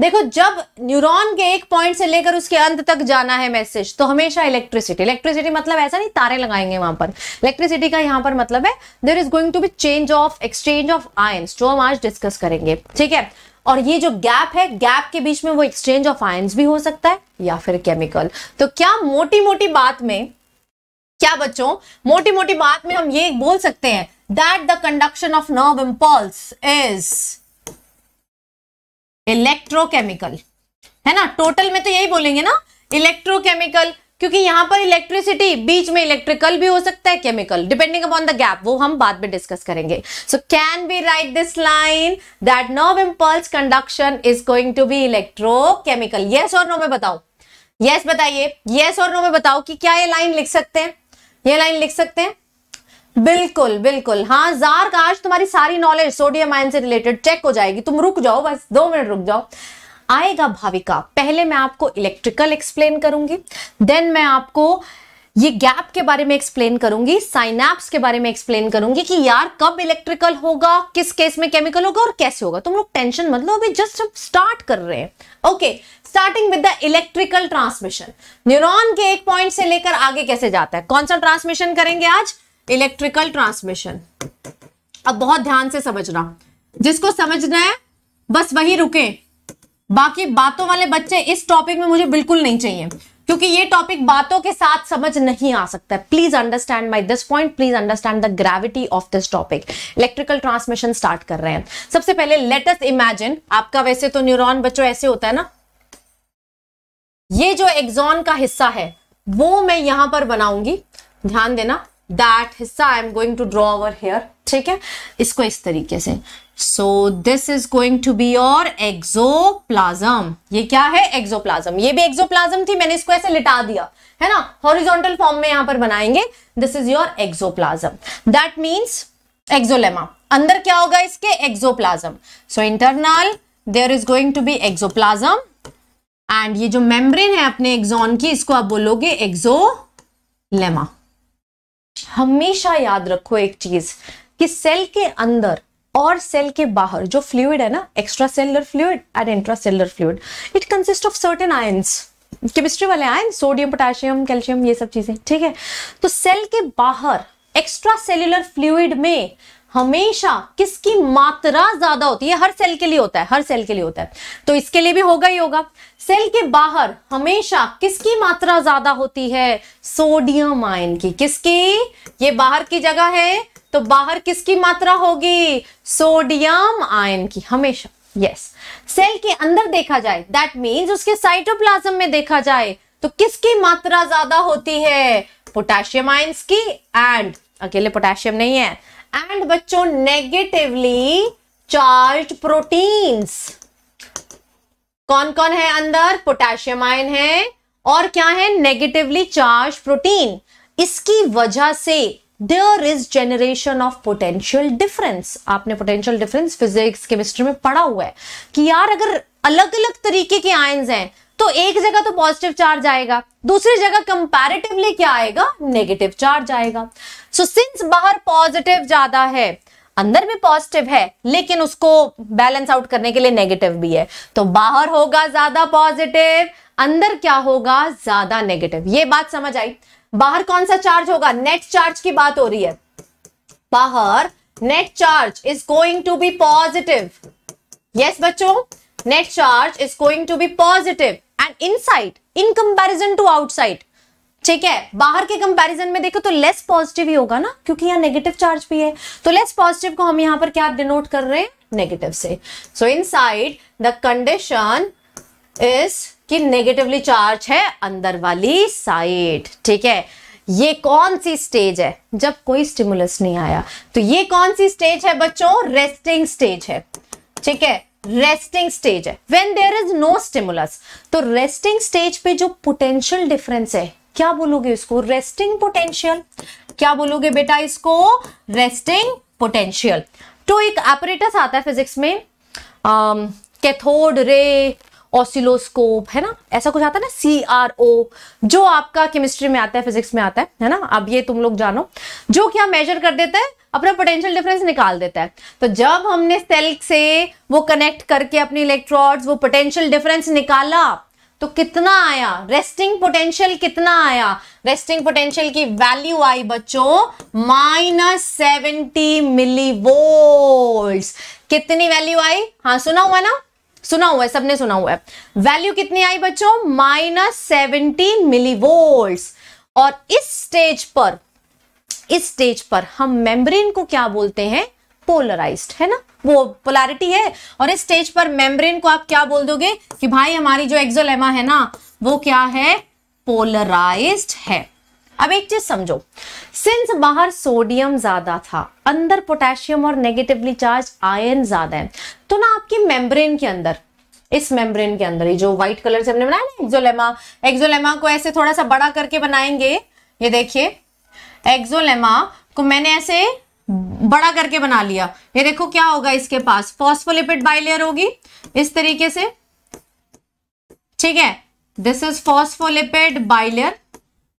देखो जब न्यूरॉन के एक पॉइंट से लेकर उसके अंत तक जाना है मैसेज तो हमेशा इलेक्ट्रिसिटी इलेक्ट्रिसिटी मतलब ऐसा नहीं तारे लगाएंगे वहां पर इलेक्ट्रिसिटी का यहां पर मतलब है there is going to be change of exchange of ions जो हम आज डिस्कस करेंगे ठीक है और ये जो गैप है गैप के बीच में वो एक्सचेंज ऑफ आयंस भी हो सकता है या फिर केमिकल तो क्या मोटी मोटी बात में क्या बच्चों मोटी मोटी बात में हम ये बोल सकते हैं that the conduction of nerve impulse is electrochemical है ना टोटल में तो यही बोलेंगे ना इलेक्ट्रोकेमिकल क्योंकि यहां पर इलेक्ट्रिसिटी बीच में इलेक्ट्रिकल भी हो सकता है chemical depending upon the gap वो हम बाद में डिस्कस करेंगे so can be write this line that no impulse conduction is going to be electrochemical yes और नो में बताओ यस yes, बताइए यस yes और नो में बताओ कि क्या ये लाइन लिख सकते हैं ये लाइन लिख सकते हैं बिल्कुल बिल्कुल हाँ का आज तुम्हारी सारी नॉलेज सोडियम आयन से रिलेटेड चेक हो जाएगी तुम रुक जाओ बस दो मिनट रुक जाओ आएगा भाविका पहले मैं आपको इलेक्ट्रिकल एक्सप्लेन करूंगी देन मैं आपको ये गैप के बारे में एक्सप्लेन करूंगी साइनैप्स के बारे में एक्सप्लेन करूंगी कि यार कब इलेक्ट्रिकल होगा किस केस में केमिकल होगा और कैसे होगा तुम लोग टेंशन मत लो अभी जस्ट अब स्टार्ट कर रहे हैं okay starting with the electrical transmission neuron के एक पॉइंट से लेकर आगे कैसे जाता है कौन सा ट्रांसमिशन करेंगे आज इलेक्ट्रिकल ट्रांसमिशन अब बहुत ध्यान से समझना जिसको समझना है बस वही रुके बाकी बातों वाले बच्चे इस टॉपिक में मुझे बिल्कुल नहीं चाहिए क्योंकि ये टॉपिक बातों के साथ समझ नहीं आ सकता है please understand my this point please understand the gravity of this topic electrical transmission start कर रहे हैं सबसे पहले लेटेस्ट इमेजिन आपका वैसे तो न्यूरॉन बच्चों ऐसे होता है ना ये जो एग्जॉन का हिस्सा है वो मैं यहां पर बनाऊंगी ध्यान देना दैट हिस्सा I am going to draw our here ठीक है इसको इस तरीके से so this is going to be your plasm ये क्या है एक्सोप्लाज्म ये भी एक्सोप्लाज्म थी मैंने इसको ऐसे लिटा दिया है ना हॉरिजोंटल फॉर्म में यहां पर बनाएंगे this is your axoplasm that means axolemma अंदर क्या होगा इसके axoplasm so internal there is going to be axoplasm and ये जो मेम्ब्रेन है अपने एक्सॉन की इसको आप बोलोगे लेमा हमेशा याद रखो एक चीज कि सेल के अंदर और सेल के बाहर जो फ्लूड है ना extracellular fluid and intracellular fluid it consist of certain ions chemistry वाले आयन सोडियम पोटेशियम कैल्शियम ये सब चीजें ठीक है तो सेल के बाहर एक्स्ट्रा सेल्युलर फ्लूड में हमेशा किसकी मात्रा ज्यादा होती है हर सेल के लिए होता है हर सेल के लिए होता है तो इसके लिए भी होगा ही होगा सेल के बाहर हमेशा किसकी मात्रा ज्यादा होती है सोडियम आयन की किसकी ये बाहर की जगह है तो बाहर किसकी मात्रा होगी सोडियम आयन की हमेशा यस सेल के अंदर देखा जाए दैट मीन्स उसके साइटोप्लाज्म में देखा जाए तो किसकी मात्रा ज्यादा होती है पोटेशियम आयन की एंड अकेले पोटेशियम नहीं है एंड बच्चों नेगेटिवली चार्ज प्रोटीन्स कौन कौन है अंदर पोटेशियम आयन है और क्या है नेगेटिवली चार्ज प्रोटीन इसकी वजह से there is generation of potential difference आपने पोटेंशियल डिफरेंस फिजिक्स केमिस्ट्री में पढ़ा हुआ है कि यार अगर अलग अलग तरीके के आयन्स हैं तो एक जगह तो पॉजिटिव चार्ज आएगा दूसरी जगह कंपैरेटिवली क्या आएगा नेगेटिव चार्ज आएगा सो सिंस बाहर पॉजिटिव ज्यादा है अंदर भी पॉजिटिव है लेकिन उसको बैलेंस आउट करने के लिए नेगेटिव भी है तो बाहर होगा ज्यादा पॉजिटिव अंदर क्या होगा ज्यादा नेगेटिव ये बात समझ आई बाहर कौन सा चार्ज होगा नेट चार्ज की बात हो रही है बाहर net charge is going to be positive yes बच्चों net charge is going to be positive and inside in comparison to outside ठीक है बाहर के कंपैरिजन में देखो तो लेस पॉजिटिव ही होगा ना क्योंकि यहाँ नेगेटिव चार्ज भी है तो लेस पॉजिटिव को हम यहाँ पर क्या डिनोट कर रहे हैं नेगेटिव से so inside the condition is कि नेगेटिवली चार्ज है अंदर वाली साइड ठीक है ये कौन सी स्टेज है जब कोई स्टिमुलस नहीं आया तो ये कौन सी स्टेज है बच्चों रेस्टिंग स्टेज है ठीक है रेस्टिंग स्टेज है when there is no stimulus तो रेस्टिंग स्टेज पे जो पोटेंशियल डिफरेंस है क्या बोलोगे इसको रेस्टिंग पोटेंशियल क्या बोलोगे बेटा इसको रेस्टिंग पोटेंशियल तो एक एपरेटस आता है फिजिक्स में कैथोड रे ऑसिलोस्कोप है ना ऐसा कुछ आता है ना सी आर ओ जो आपका केमिस्ट्री में आता है फिजिक्स में आता है है ना अब ये तुम लोग जानो जो क्या मेजर कर देता है अपना पोटेंशियल डिफरेंस निकाल देता है तो जब हमने सेल से वो कनेक्ट करके अपने इलेक्ट्रॉड्स वो पोटेंशियल डिफरेंस निकाला तो कितना आया रेस्टिंग पोटेंशियल कितना आया रेस्टिंग पोटेंशियल की वैल्यू आई बच्चों माइनस सेवेंटी मिली वोल्ट कितनी वैल्यू आई हाँ सुना हुआ ना सुना हुआ है सबने सुना हुआ है वैल्यू कितनी आई बच्चों माइनस सेवेंटी मिली वोल्ट और इस स्टेज पर इस स्टेज पर हम मेम्ब्रेन को क्या बोलते हैं पोलराइज्ड है ना पोलैरिटी है और इस स्टेज पर मेम्ब्रेन को आप क्या बोल दोगे कि भाई हमारी जो एक्सोलेमा है ना वो क्या है पोलराइज्ड है अब एक चीज समझो सिंस बाहर सोडियम ज्यादा था अंदर पोटेशियम और नेगेटिवली चार्ज आयन ज्यादा है तो ना आपकी मेम्ब्रेन के अंदर इस मेम्ब्रेन के अंदर जो व्हाइट कलर से हमने बनाया ना एक्जोलेमा एक्जोलेमा को ऐसे थोड़ा सा बड़ा करके बनाएंगे ये देखिए एक्जोलेमा को मैंने ऐसे बड़ा करके बना लिया ये देखो क्या होगा इसके पास फॉस्फोलिपिड बाइलेयर होगी इस तरीके से ठीक है दिस इज फॉस्फोलिपिड बाइलेयर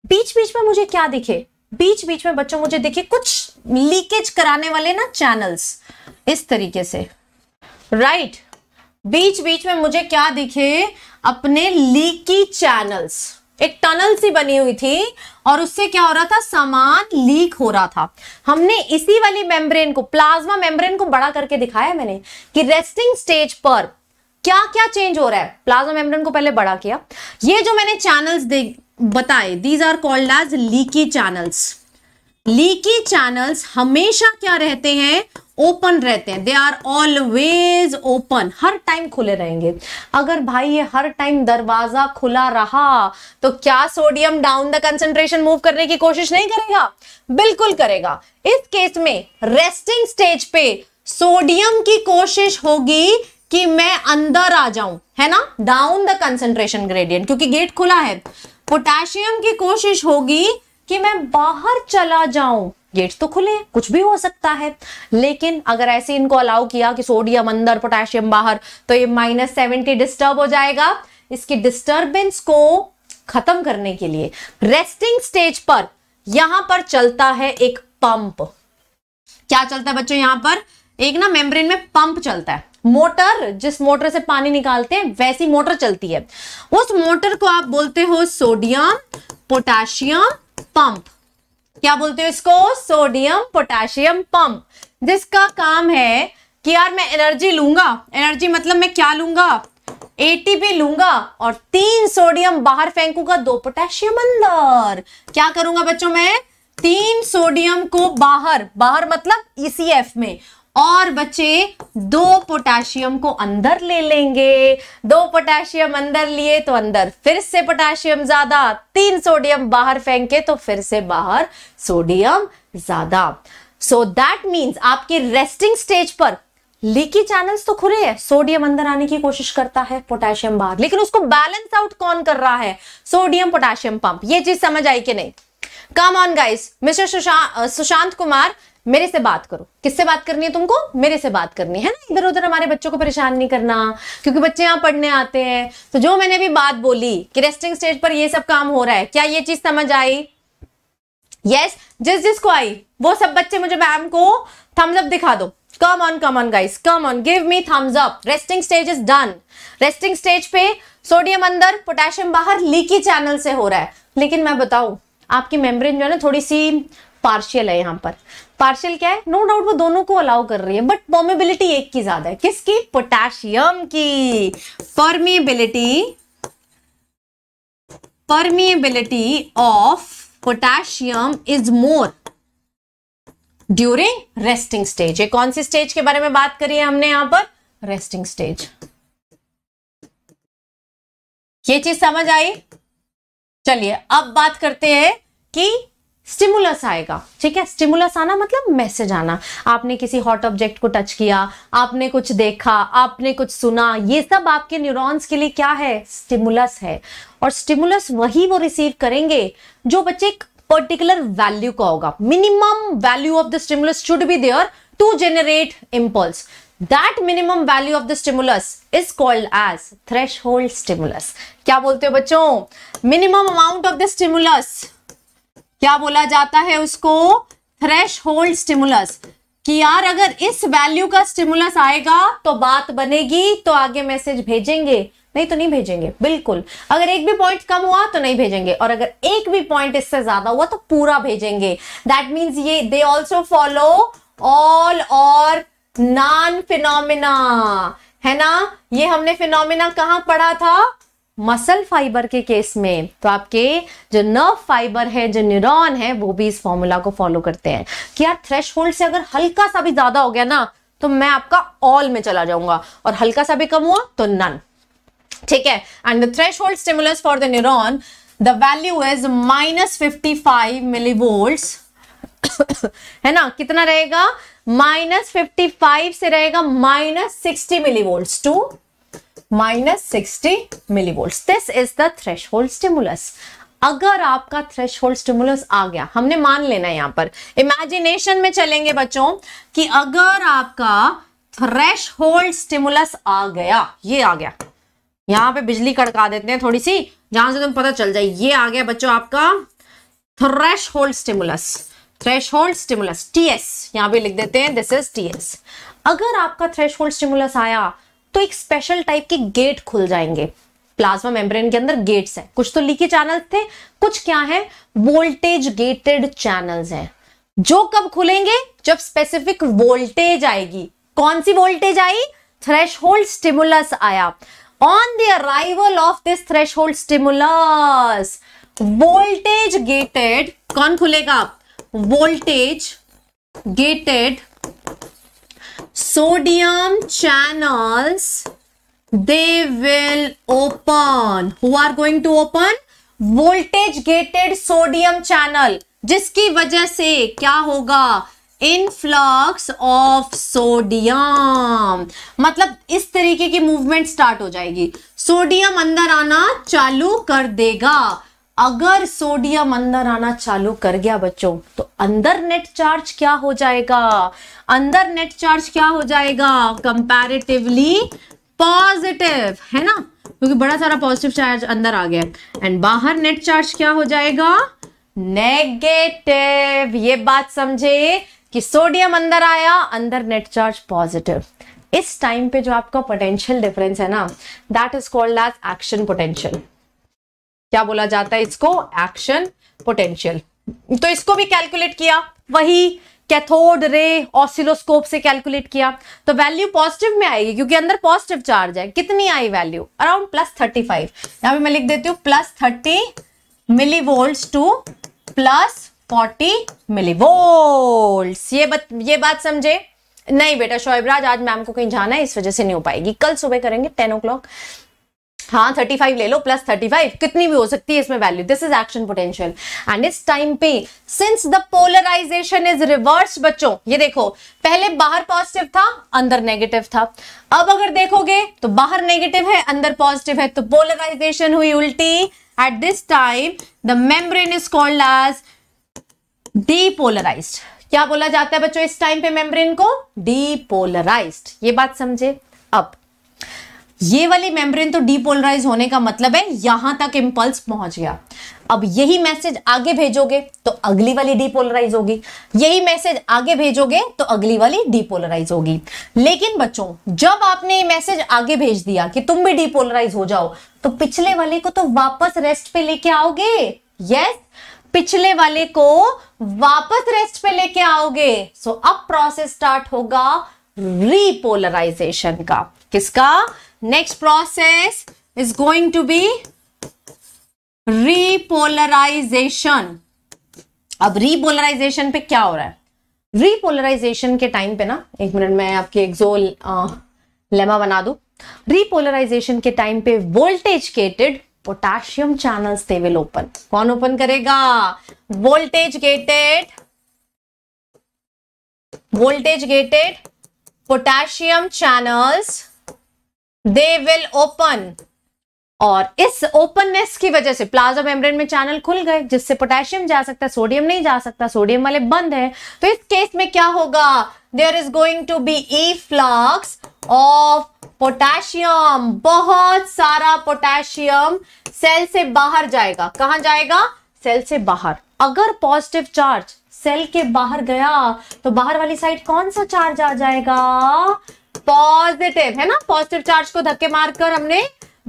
बीच बीच में मुझे क्या दिखे बीच बीच में बच्चों मुझे दिखे कुछ लीकेज कराने वाले ना चैनल्स इस तरीके से राइट right? बीच बीच में मुझे क्या दिखे अपने लीकी चैनल्स एक टनल सी बनी हुई थी और उससे क्या हो रहा था सामान लीक हो रहा था हमने इसी वाली मेम्ब्रेन को प्लाज्मा मेम्ब्रेन को बड़ा करके दिखाया मैंने कि रेस्टिंग स्टेज पर क्या क्या चेंज हो रहा है प्लाज्मा मेम्ब्रेन को पहले बड़ा किया ये जो मैंने चैनल्स बताए these are called as leaky channels leaky channels हमेशा क्या रहते हैं ओपन रहते हैं दे आर ऑलवेज ओपन हर टाइम खुले रहेंगे अगर भाई ये हर टाइम दरवाजा खुला रहा तो क्या sodium down the concentration move करने की कोशिश नहीं करेगा बिल्कुल करेगा इस केस में रेस्टिंग स्टेज पे सोडियम की कोशिश होगी कि मैं अंदर आ जाऊं है ना डाउन द कंसेंट्रेशन ग्रेडियंट क्योंकि गेट खुला है पोटेशियम की कोशिश होगी कि मैं बाहर चला जाऊं गेट्स तो खुले हैं कुछ भी हो सकता है लेकिन अगर ऐसे इनको अलाउ किया कि सोडियम अंदर पोटेशियम बाहर तो ये माइनस सेवेंटी डिस्टर्ब हो जाएगा इसकी डिस्टर्बेंस को खत्म करने के लिए रेस्टिंग स्टेज पर यहां पर चलता है एक पंप क्या चलता है बच्चों यहां पर एक ना मेम्ब्रेन में पंप चलता है मोटर जिस मोटर से पानी निकालते हैं वैसी मोटर चलती है उस मोटर को आप बोलते हो सोडियम पोटेशियम पंप क्या बोलते हो इसको सोडियम पोटेशियम पंप जिसका काम है कि यार मैं एनर्जी लूंगा एनर्जी मतलब मैं क्या लूंगा एटीपी लूंगा और तीन सोडियम बाहर फेंकूंगा दो पोटेशियम अंदर क्या करूंगा बच्चों मैं तीन सोडियम को बाहर बाहर मतलब ईसीएफ e में और बच्चे दो पोटेशियम को अंदर ले लेंगे दो पोटेशियम अंदर लिए तो अंदर फिर से पोटेशियम ज्यादा तीन सोडियम बाहर फेंके तो फिर से बाहर सोडियम ज्यादा सो दैट मीन्स आपके रेस्टिंग स्टेज पर लीकी चैनल्स तो खुले हैं सोडियम अंदर आने की कोशिश करता है पोटेशियम बाहर लेकिन उसको बैलेंस आउट कौन कर रहा है सोडियम पोटेशियम पंप ये चीज समझ आई कि नहीं come on guys mister Sushant Kumar मेरे से बात करो किससे बात करनी है तुमको मेरे से बात करनी है ना इधर उधर हमारे बच्चों को परेशान नहीं करना क्योंकि बच्चे यहाँ पढ़ने आते हैं तो जो मैंने अभी बात बोली कि रेस्टिंग स्टेज पर ये सब काम हो रहा है क्या ये चीज समझ आई यस जिस जिसको आई वो सब बच्चे मुझे मैम को थम्स अप दिखा दो come on come on guys come on give me thumbs up resting stage is done resting stage पे सोडियम अंदर पोटेशियम बाहर लीकी चैनल से हो रहा है लेकिन मैं बताऊ आपकी मेम्ब्रेन जो है ना थोड़ी सी पार्शियल है यहाँ पर पार्शियल क्या है नो no डाउट वो दोनों को अलाउ कर रही है बट पॉमेबिलिटी एक की ज्यादा है किसकी पोटेशियम की permeability permeability of potassium is more during resting stage ये कौन सी स्टेज के बारे में बात करी है हमने यहां पर रेस्टिंग स्टेज ये चीज समझ आई चलिए अब बात करते हैं कि स्टिमुलस आएगा ठीक है स्टिमुलस आना मतलब मैसेज आना आपने किसी हॉट ऑब्जेक्ट को टच किया आपने कुछ देखा आपने कुछ सुना ये सब आपके न्यूरॉन्स के लिए क्या है स्टिमुलस है और स्टिमुलस वही वो रिसीव करेंगे जो बच्चे एक पर्टिकुलर वैल्यू का होगा minimum value of the stimulus should be there to generate impulse that minimum value of the stimulus is called as threshold stimulus क्या बोलते हो बच्चों minimum amount of the stimulus क्या बोला जाता है उसको थ्रेश होल्ड स्टिमुलस कि यार अगर इस वैल्यू का स्टिमुलस आएगा तो बात बनेगी तो आगे मैसेज भेजेंगे नहीं तो नहीं भेजेंगे बिल्कुल अगर एक भी पॉइंट कम हुआ तो नहीं भेजेंगे और अगर एक भी पॉइंट इससे ज्यादा हुआ तो पूरा भेजेंगे दैट मीन्स ये they also follow all or none phenomena है ना ये हमने फिनोमिना कहाँ पढ़ा था मसल फाइबर के केस में तो आपके जो नर्व फाइबर है जो न्यूरॉन है वो भी इस फॉर्मूला को फॉलो करते हैं कि यार थ्रेश से अगर हल्का सा भी ज्यादा हो गया ना तो मैं आपका ऑल में चला जाऊंगा और हल्का सा भी कम हुआ तो नन ठीक है and the threshold stimulus for the neuron the value is minus fifty five millivolt है ना कितना रहेगा माइनस फिफ्टी फाइव से रहेगा minus sixty millivolt to minus sixty milli this is the thresh stimulus अगर आपका थ्रेश स्टिमुलस आ गया हमने मान लेना यहां पर इमेजिनेशन में चलेंगे बच्चों कि अगर आपका थ्रेश स्टिमुलस आ गया ये आ गया यहां पे बिजली कड़का देते हैं थोड़ी सी जहां से तुम पता चल जाए ये आ गया बच्चों आपका thresh stimulus thresh stimulus TS यहां पे लिख देते हैं दिस इज टीएस अगर आपका थ्रेश स्टिमुलस आया तो एक स्पेशल टाइप के गेट खुल जाएंगे प्लाज्मा मेम्ब्रेन के अंदर गेट्स हैं कुछ तो लीकी चैनल थे कुछ क्या है वोल्टेज गेटेड चैनल्स हैं जो कब खुलेंगे जब स्पेसिफिक वोल्टेज आएगी कौन सी वोल्टेज आई थ्रेश स्टिमुलस आया on the arrival of this thresh stimulus voltage gated कौन खुलेगा voltage gated sodium channels they will open who are going to open voltage gated sodium channel जिसकी वजह से क्या होगा इनफ्लक्स ऑफ सोडियम मतलब इस तरीके की मूवमेंट स्टार्ट हो जाएगी सोडियम अंदर आना चालू कर देगा अगर सोडियम अंदर आना चालू कर गया बच्चों तो अंदर नेट चार्ज क्या हो जाएगा अंदर नेट चार्ज क्या हो जाएगा कंपैरेटिवली पॉजिटिव है ना क्योंकि बड़ा सारा पॉजिटिव चार्ज अंदर आ गया एंड बाहर नेट चार्ज क्या हो जाएगा नेगेटिव ये बात समझे कि सोडियम अंदर आया अंदर नेट चार्ज पॉजिटिव इस टाइम पे जो आपका पोटेंशियल डिफरेंस है ना that is called as action potential क्या बोला जाता है इसको एक्शन पोटेंशियल तो इसको भी कैलकुलेट किया वही कैथोड रे ऑसिलोस्कोप से कैलकुलेट किया तो वैल्यू पॉजिटिव में आएगी क्योंकि अंदर पॉजिटिव चार्ज है कितनी आई value around plus thirty five यहां पर मैं लिख देती हूँ plus thirty millivolt to plus forty millivolt ये बत, ये बात समझे नहीं बेटा शोएबराज आज मैम को कहीं जाना है इस वजह से नहीं हो पाएगी कल सुबह करेंगे टेन ओ क्लॉक हाँ फाइव ले लो प्लस फाइव कितनी भी हो सकती है इसमें value this is action potential and इस टाइम पे since the polarization is reverse बच्चों ये देखो पहले बाहर पॉजिटिव था अंदर नेगेटिव था अब अगर देखोगे तो बाहर नेगेटिव है अंदर पॉजिटिव है तो पोलराइजेशन हुई उल्टी at this time the membrane is called as depolarize क्या बोला जाता है बच्चों इस टाइम पे मेम्ब्रेन को डीपोलराइज ये बात समझे अब ये वाली मेम्ब्रेन तो डीपोलराइज होने का मतलब है यहां तक इम्पल्स पहुंच गया अब यही मैसेज आगे भेजोगे तो अगली वाली डीपोलराइज होगी यही मैसेज आगे भेजोगे तो अगली वाली डीपोलराइज होगी लेकिन बच्चों जब आपने ये मैसेज आगे भेज दिया कि तुम भी डीपोलराइज हो जाओ तो पिछले वाले को तो वापस रेस्ट पे लेके आओगे यस पिछले वाले को वापस रेस्ट पे लेके आओगे सो अब प्रोसेस स्टार्ट होगा रीपोलराइजेशन का किसका next process is going to be repolarization अब रीपोलराइजेशन पे क्या हो रहा है रीपोलराइजेशन के टाइम पे ना एक मिनट में आपके एक्सोल लेमा बना दू रीपोलराइजेशन के टाइम पे voltage gated potassium channels they will open कौन ओपन करेगा voltage gated voltage gated potassium channels they will open और इस ओपननेस की वजह से प्लाज्मा मेम्ब्रेन में चैनल खुल गए जिससे पोटेशियम जा सकता है सोडियम नहीं जा सकता सोडियम वाले बंद है तो इस केस में क्या होगा there is going to be efflux of potassium बहुत सारा पोटेशियम सेल से बाहर जाएगा कहां जाएगा सेल से बाहर अगर पॉजिटिव चार्ज सेल के बाहर गया तो बाहर वाली साइड कौन सा चार्ज आ जाएगा पॉजिटिव है ना पॉजिटिव चार्ज को धक्के मारकर हमने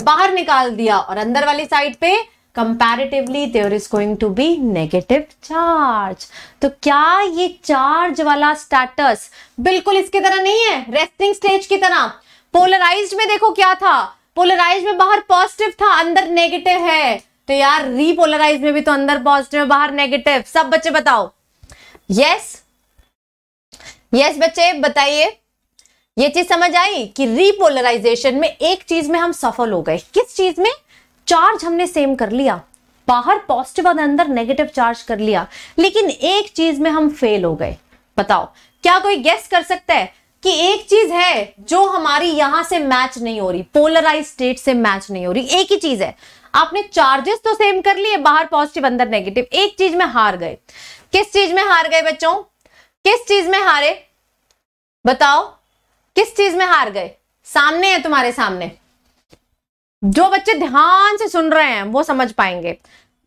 बाहर निकाल दिया और अंदर वाली साइड पे comparatively there is going to be negative charge तो क्या ये चार्ज वाला स्टेटस बिल्कुल इसकी तरह नहीं है रेस्टिंग स्टेज की तरह पोलराइज्ड में देखो क्या था पोलराइज में बाहर पॉजिटिव था अंदर नेगेटिव है तो यार रीपोलराइज में भी तो अंदर पॉजिटिव बाहर नेगेटिव सब बच्चे बताओ यस yes? यस yes, बच्चे बताइए ये चीज समझ आई कि रीपोलराइजेशन में एक चीज में हम सफल हो गए किस चीज में चार्ज हमने सेम कर लिया बाहर पॉजिटिव और अंदर नेगेटिव चार्ज कर लिया लेकिन एक चीज में हम फेल हो गए बताओ क्या कोई गेस कर सकता है कि एक चीज है जो हमारी यहां से मैच नहीं हो रही पोलराइज स्टेट से मैच नहीं हो रही एक ही चीज है आपने चार्जेस तो सेम कर लिए बाहर पॉजिटिव अंदर नेगेटिव एक चीज में हार गए किस चीज में हार गए बच्चों किस चीज में हारे बताओ किस चीज में हार गए सामने है तुम्हारे सामने जो बच्चे ध्यान से सुन रहे हैं वो समझ पाएंगे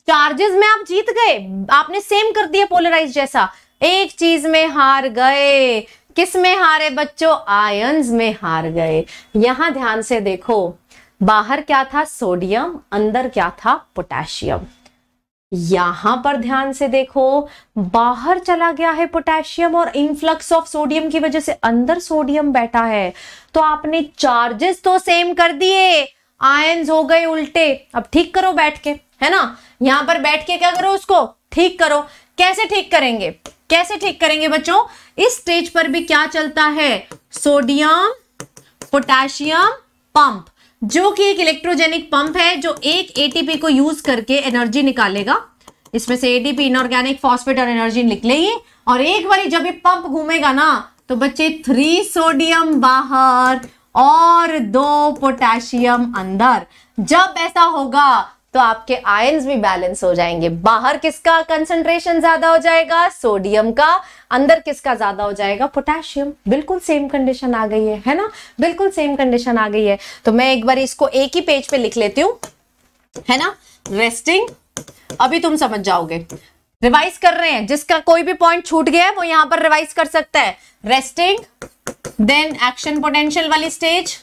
चार्जेस में आप जीत गए आपने सेम कर दिया पोलराइज जैसा एक चीज में हार गए किस में हारे बच्चों आयंस में हार गए यहां ध्यान से देखो बाहर क्या था सोडियम अंदर क्या था पोटेशियम यहां पर ध्यान से देखो बाहर चला गया है पोटेशियम और इनफ्लक्स ऑफ सोडियम की वजह से अंदर सोडियम बैठा है तो आपने चार्जेस तो सेम कर दिए आयन हो गए उल्टे अब ठीक करो बैठ के है ना यहां पर बैठ के क्या करो उसको ठीक करो कैसे ठीक करेंगे कैसे ठीक करेंगे बच्चों इस स्टेज पर भी क्या चलता है सोडियम पोटेशियम पंप जो कि एक इलेक्ट्रोजेनिक पंप है जो एक एटीपी को यूज करके एनर्जी निकालेगा इसमें से एटीपी इनऑर्गेनिक फॉस्फेट और एनर्जी निकलेगी और एक बार जब ये पंप घूमेगा ना तो बच्चे थ्री सोडियम बाहर और दो पोटेशियम अंदर जब ऐसा होगा तो आपके आय भी बैलेंस हो जाएंगे बाहर किसका कंसंट्रेशन ज्यादा हो जाएगा सोडियम का अंदर किसका ज्यादा हो जाएगा पोटेशियम बिल्कुल सेम कंडीशन आ गई है है ना बिल्कुल सेम कंडीशन आ गई है तो मैं एक बार इसको एक ही पेज पे लिख लेती हूं है ना रेस्टिंग अभी तुम समझ जाओगे रिवाइज कर रहे हैं जिसका कोई भी पॉइंट छूट गया है वो यहां पर रिवाइज कर सकता है रेस्टिंग देन एक्शन पोटेंशियल वाली स्टेज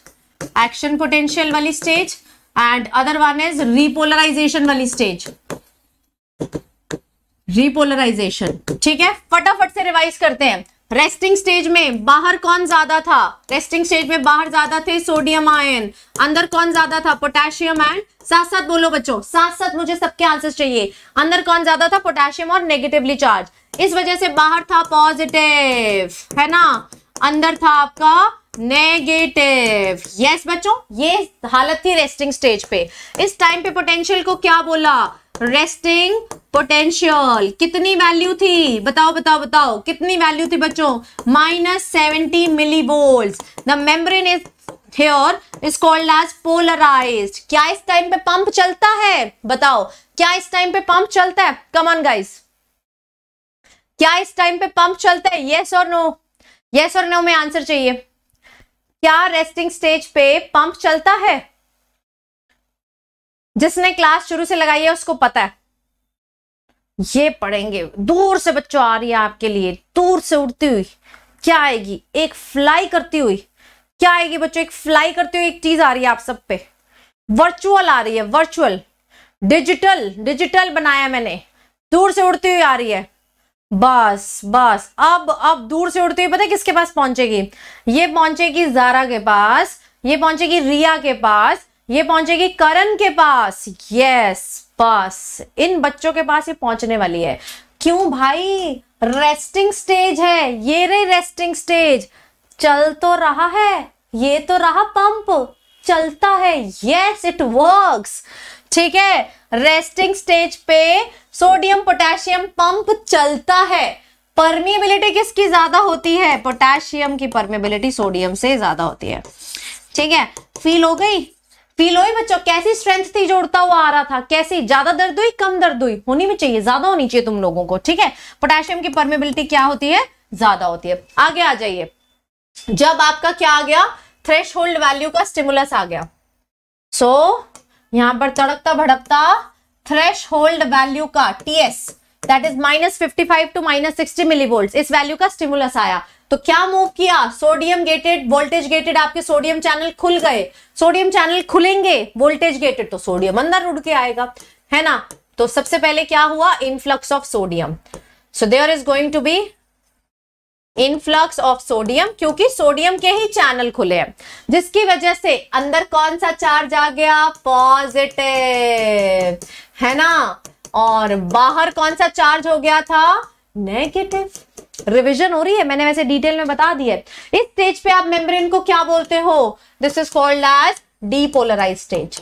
एक्शन पोटेंशियल वाली stage and other one is repolarization वाली स्टेज रिपोलराइजेशन ठीक है फटाफट से रिवाइज करते हैं रेस्टिंग स्टेज में बाहर कौन ज्यादा था रेस्टिंग स्टेज में बाहर ज्यादा थे सोडियम आयन अंदर कौन ज्यादा था पोटेशियम एंड साथ साथ बोलो बच्चों साथ साथ मुझे सबके आंसर चाहिए अंदर कौन ज्यादा था पोटेशियम और नेगेटिवली चार्ज इस वजह से बाहर था पॉजिटिव है ना अंदर था आपका नेगेटिव यस बच्चों ये हालत थी रेस्टिंग स्टेज पे इस टाइम पे पोटेंशियल को क्या बोला रेस्टिंग पोटेंशियल कितनी वैल्यू थी बताओ बताओ बताओ कितनी वैल्यू थी बच्चों minus seventy millivolt the membrane is here is called as polarize क्या इस टाइम पे पंप चलता है बताओ क्या इस टाइम पे पंप चलता है कमन गाइस क्या इस टाइम पे पंप चलता है येस और नो येस और नो में आंसर चाहिए क्या रेस्टिंग स्टेज पे पंप चलता है जिसने क्लास शुरू से लगाई है उसको पता है ये पढ़ेंगे दूर से बच्चों आ रही है आपके लिए दूर से उड़ती हुई क्या आएगी एक फ्लाई करती हुई क्या आएगी बच्चों एक फ्लाई करती हुई एक चीज आ रही है आप सब पे वर्चुअल आ रही है वर्चुअल डिजिटल डिजिटल बनाया मैंने दूर से उड़ती हुई आ रही है बस बस अब अब दूर से उड़ती हुई पता है किसके पास पहुंचेगी ये पहुंचेगी जारा के पास ये पहुंचेगी रिया के पास ये पहुंचेगी करण के पास यस बस इन बच्चों के पास ये पहुंचने वाली है क्यों भाई रेस्टिंग स्टेज है ये रे रेस्टिंग स्टेज चल तो रहा है ये तो रहा पंप चलता है यस इट वर्क्स ठीक है रेस्टिंग स्टेज पे सोडियम पोटेशियम पंप चलता है परमिएबिलिटी किसकी ज्यादा होती है पोटेशियम की परमिएबिलिटी सोडियम से ज्यादा होती है ठीक है फील हो गई फील हुई बच्चों कैसी स्ट्रेंथ थी जोड़ता हुआ आ रहा था कैसी ज्यादा दर्द हुई कम दर्द हुई होनी भी चाहिए ज्यादा होनी चाहिए तुम लोगों को ठीक है पोटेशियम की परमेबिलिटी क्या होती है ज्यादा होती है आगे आ जाइए जब आपका क्या आ गया थ्रेश वैल्यू का स्टिमुलस आ गया सो so, यहां पर तड़कता भड़कता थ्रेश होल्ड वैल्यू का TS that is minus fifty five to minus sixty millivolt इस वैल्यू का स्टिमुलस आया तो क्या मूव किया सोडियम गेटेड वोल्टेज गेटेड आपके सोडियम चैनल खुल गए सोडियम चैनल खुलेंगे वोल्टेज गेटेड तो सोडियम अंदर उड़ के आएगा है ना तो सबसे पहले क्या हुआ influx of sodium so there is going to be influx of sodium क्योंकि सोडियम के ही चैनल खुले हैं जिसकी वजह से अंदर कौन सा चार्ज आ गया पॉजिटिव है ना और बाहर कौन सा चार्ज हो गया था नेगेटिव रिवीजन हो रही है मैंने वैसे डिटेल में बता दी है इस स्टेज पे आप मेम्ब्रेन को क्या बोलते हो this is called as depolarize stage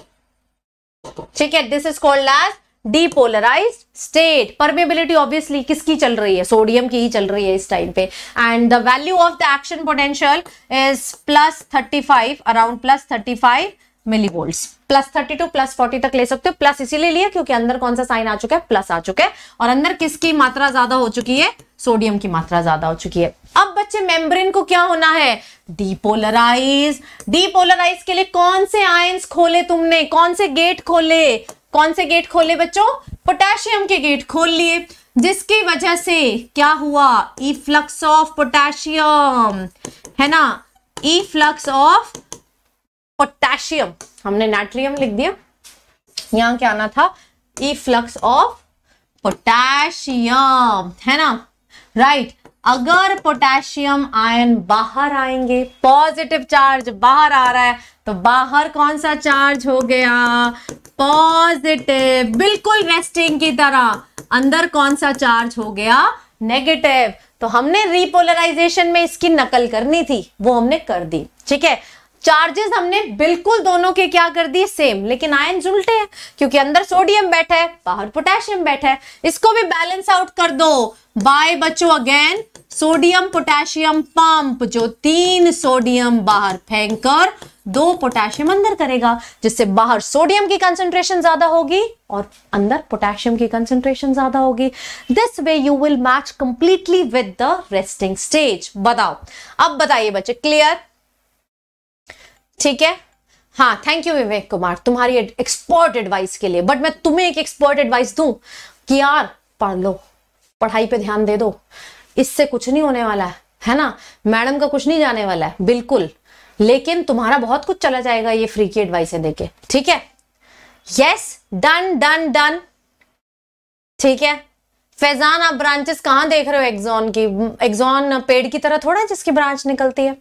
ठीक है this is called as depolarize state permeability obviously किसकी चल रही है सोडियम की ही चल रही है इस टाइम पे and the value of the action potential is plus thirty five around plus thirty five millivolt plus thirty to plus forty तक ले सकते हो प्लस इसीलिए लिया क्योंकि अंदर कौन सा साइन आ चुका है प्लस आ चुका है और अंदर किसकी मात्रा ज्यादा हो चुकी है सोडियम की मात्रा ज्यादा हो चुकी है अब बच्चे मेम्ब्रेन को क्या होना है डीपोलराइज डीपोलराइज के लिए कौन से आयंस खोले तुमने कौन से गेट खोले कौन से गेट खोले बच्चों पोटेशियम के गेट खोल लिए जिसकी वजह से क्या हुआ ई फ्लक्स ऑफ पोटेशियम है ना ई फ्लक्स ऑफ पोटेशियम हमने नाइट्रियम लिख दिया यहां क्या आना था ई फ्लक्स ऑफ पोटेशियम है ना राइट right. अगर पोटेशियम आयन बाहर आएंगे पॉजिटिव चार्ज बाहर आ रहा है तो बाहर कौन सा चार्ज हो गया पॉजिटिव बिल्कुल रेस्टिंग की तरह अंदर कौन सा चार्ज हो गया नेगेटिव तो हमने रिपोलराइजेशन में इसकी नकल करनी थी वो हमने कर दी ठीक है चार्जेस हमने बिल्कुल दोनों के क्या कर दिए सेम लेकिन आयन उल्टे हैं क्योंकि अंदर सोडियम बैठा है बाहर पोटेशियम बैठा है इसको भी बैलेंस आउट कर दो बाय बच्चों अगेन सोडियम पोटेशियम पंप जो तीन सोडियम बाहर फेंककर दो पोटेशियम अंदर करेगा जिससे बाहर सोडियम की कंसेंट्रेशन ज्यादा होगी और अंदर पोटेशियम की कंसेंट्रेशन ज्यादा होगी this way you will match completely with the resting stage बताओ अब बताइए बच्चे क्लियर ठीक है हाँ थैंक यू विवेक कुमार तुम्हारी एक्सपर्ट एडवाइस के लिए बट मैं तुम्हें एक एक्सपर्ट एडवाइस दू कि यार पढ़ लो पढ़ाई पे ध्यान दे दो इससे कुछ नहीं होने वाला है है ना मैडम का कुछ नहीं जाने वाला है बिल्कुल लेकिन तुम्हारा बहुत कुछ चला जाएगा ये फ्री की एडवाइस है देके ठीक है यस डन डन डन ठीक है फैजान आप ब्रांचेस कहां देख रहे हो एग्जॉन की एग्जॉन पेड़ की तरह थोड़ा जिसकी ब्रांच निकलती है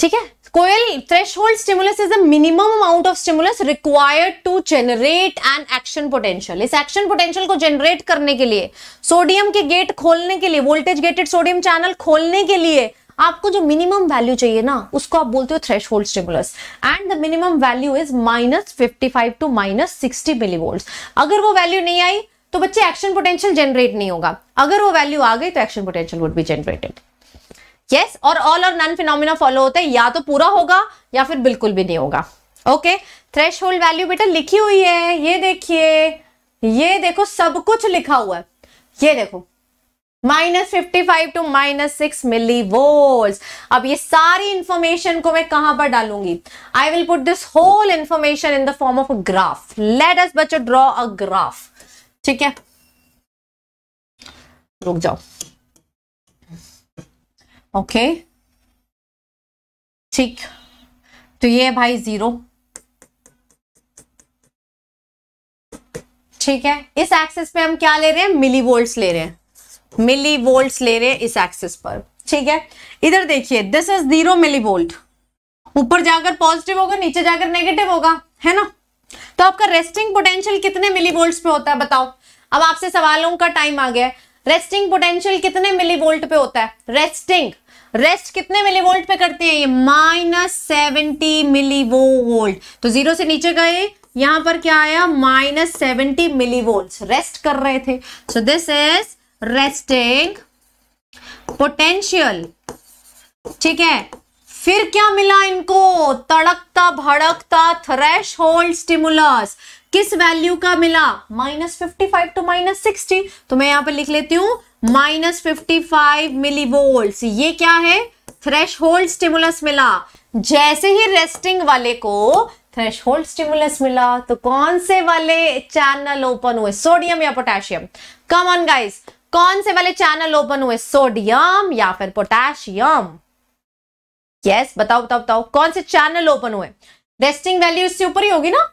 ठीक है कोयल threshold stimulus is the minimum amount of stimulus required to generate an action potential इस एक्शन पोटेंशियल को जनरेट करने के लिए सोडियम के गेट खोलने के लिए वोल्टेज गेटेड सोडियम चैनल खोलने के लिए आपको जो मिनिमम वैल्यू चाहिए ना उसको आप बोलते हो threshold stimulus and the minimum value is minus fifty five to minus sixty अगर वो वैल्यू नहीं आई तो बच्चे एक्शन पोटेंशियल जनरेट नहीं होगा अगर वो वैल्यू आ गई तो action potential would be generated yes yes, और all or none phenomena follow होते हैं या तो पूरा होगा या फिर बिल्कुल भी नहीं होगा ओके थ्रेश होल्ड वैल्यू बेटा लिखी हुई है ये देखिए ये देखो सब कुछ लिखा हुआ है ये देखो minus fifty five to minus six millivolt अब ये सारी इंफॉर्मेशन को मैं कहां पर डालूंगी I will put this whole information in the form of a graph let us बच्चों ड्रॉ अ ग्राफ ठीक है रुक जाओ ओके ठीक तो ये है भाई जीरो ठीक है इस एक्सिस पे हम क्या ले रहे हैं मिली वोल्ट ले रहे हैं मिली वोल्ट ले रहे हैं इस एक्सिस पर ठीक है इधर देखिए this is zero millivolt ऊपर जाकर पॉजिटिव होगा नीचे जाकर नेगेटिव होगा है ना तो आपका रेस्टिंग पोटेंशियल कितने मिली वोल्ट पे होता है बताओ अब आपसे सवालों का टाइम आ गया है रेस्टिंग पोटेंशियल कितने मिलीवोल्ट पे होता है रेस्टिंग रेस्ट कितने मिलीवोल्ट पे करते हैं ये माइनस सेवेंटी मिलीवोल्ट तो जीरो से नीचे गए यहां पर क्या आया माइनस सेवेंटी मिलीवोल्ट रेस्ट कर रहे थे so this is resting potential ठीक है फिर क्या मिला इनको तड़कता भड़कता थ्रेश होल्ड स्टिमुलस किस वैल्यू का मिला minus fifty five to minus sixty तो मैं यहां पर लिख लेती हूँ minus fifty five millivolt ये क्या है थ्रेश होल्ड स्टिमुलस मिला जैसे ही रेस्टिंग वाले को थ्रेश होल्ड स्टिमुलस मिला तो कौन से वाले चैनल ओपन हुए सोडियम या पोटेशियम कम ऑन गाइस कौन से वाले चैनल ओपन हुए सोडियम या फिर पोटेशियम यस yes, बताओ बताओ बताओ कौन से चैनल ओपन हुए रेस्टिंग वैल्यू इससे ऊपर ही होगी ना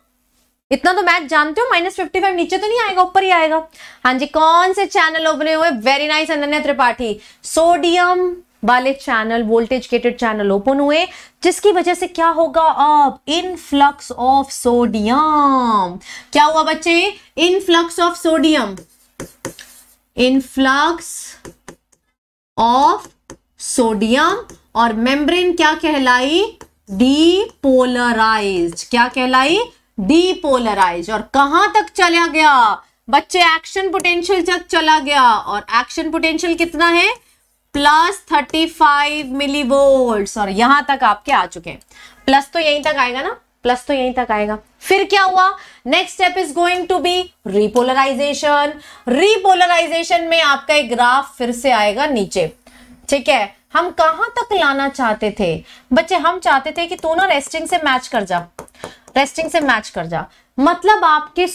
इतना तो मैथ जानते हो माइनस फिफ्टी फाइव नीचे तो नहीं आएगा ऊपर ही आएगा हाँ जी कौन से चैनल ओपन हुए very nice Ananya Tripathi sodium वाले channel voltage gated channel open हुए जिसकी वजह से क्या होगा अब इनफ्लक्स ऑफ सोडियम क्या हुआ बच्चे influx of sodium influx of sodium और मेम्ब्रेन क्या कहलाई डीपोलराइज क्या कहलाई डीपोलराइज और कहां तक चला गया बच्चे एक्शन पोटेंशियल तक चला गया और एक्शन पोटेंशियल कितना है plus thirty five millivolt और यहां तक आपके आ चुके हैं प्लस तो यहीं तक आएगा ना प्लस तो यहीं तक आएगा फिर क्या हुआ next step is going to be repolarization repolarization में आपका एक ग्राफ फिर से आएगा नीचे ठीक है हम कहाँ तक लाना चाहते थे बच्चे हम चाहते थे कि तू ना रेस्टिंग से मैच कर जा रेस्टिंग से मैच कर जा मतलब आपके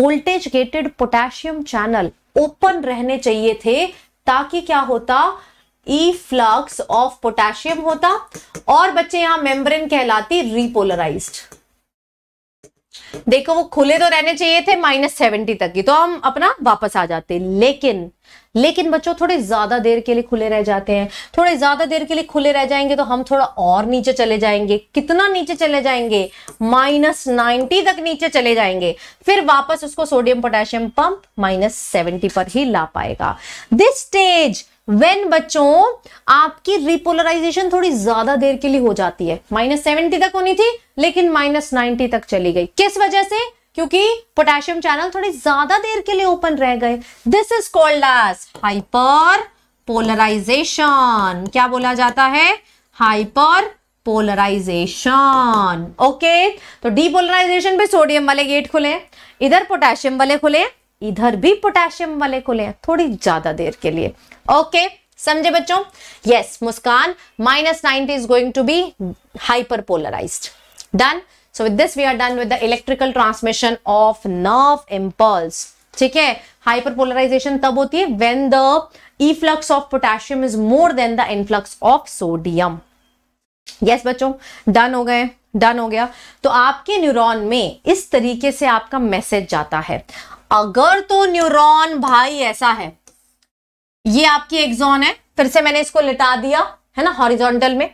voltage gated potassium channel open रहने चाहिए थे ताकि क्या होता ई फ्लक्स ऑफ पोटेशियम होता और बच्चे यहां मेम्ब्रेन कहलाती रिपोलराइज्ड देखो वो खुले तो रहने चाहिए थे माइनस सेवेंटी तक की तो हम अपना वापस आ जाते लेकिन लेकिन बच्चों थोड़े ज़्यादा देर के लिए खुले रह जाते हैं थोड़े ज़्यादा देर के लिए खुले रह जाएंगे तो हम थोड़ा और नीचे चले जाएंगे कितना नीचे चले जाएंगे माइनस नाइनटी तक नीचे चले जाएंगे फिर वापस उसको sodium potassium pump minus seventy पर ही ला पाएगा दिस स्टेज वेन बच्चों आपकी रिपोलराइजेशन थोड़ी ज्यादा देर के लिए हो जाती है माइनस सेवेंटी तक होनी थी लेकिन माइनस नाइनटी तक चली गई किस वजह से क्योंकि पोटेशियम चैनल थोड़ी ज्यादा देर के लिए ओपन रह गए this is called as hyperpolarization क्या बोला जाता है हाइपर पोलराइजेशन ओके तो डीपोलराइजेशन पे सोडियम वाले गेट खुले इधर पोटेशियम वाले खुले इधर भी पोटेशियम वाले खुले थोड़ी ज्यादा देर के लिए ओके समझे बच्चों yes Muskan minus ninety is going to be hyperpolarize done So with this we are done with the electrical transmission of nerve impulse. ठीक है हाइपरपोलराइजेशन तब होती है when the efflux of potassium is more than the influx of sodium yes बच्चों done हो गए done हो गया तो आपके न्यूरॉन में इस तरीके से आपका मैसेज जाता है अगर तो न्यूरॉन भाई ऐसा है ये आपकी एक्सॉन है फिर से मैंने इसको लिटा दिया है ना हॉरिजॉन्टल में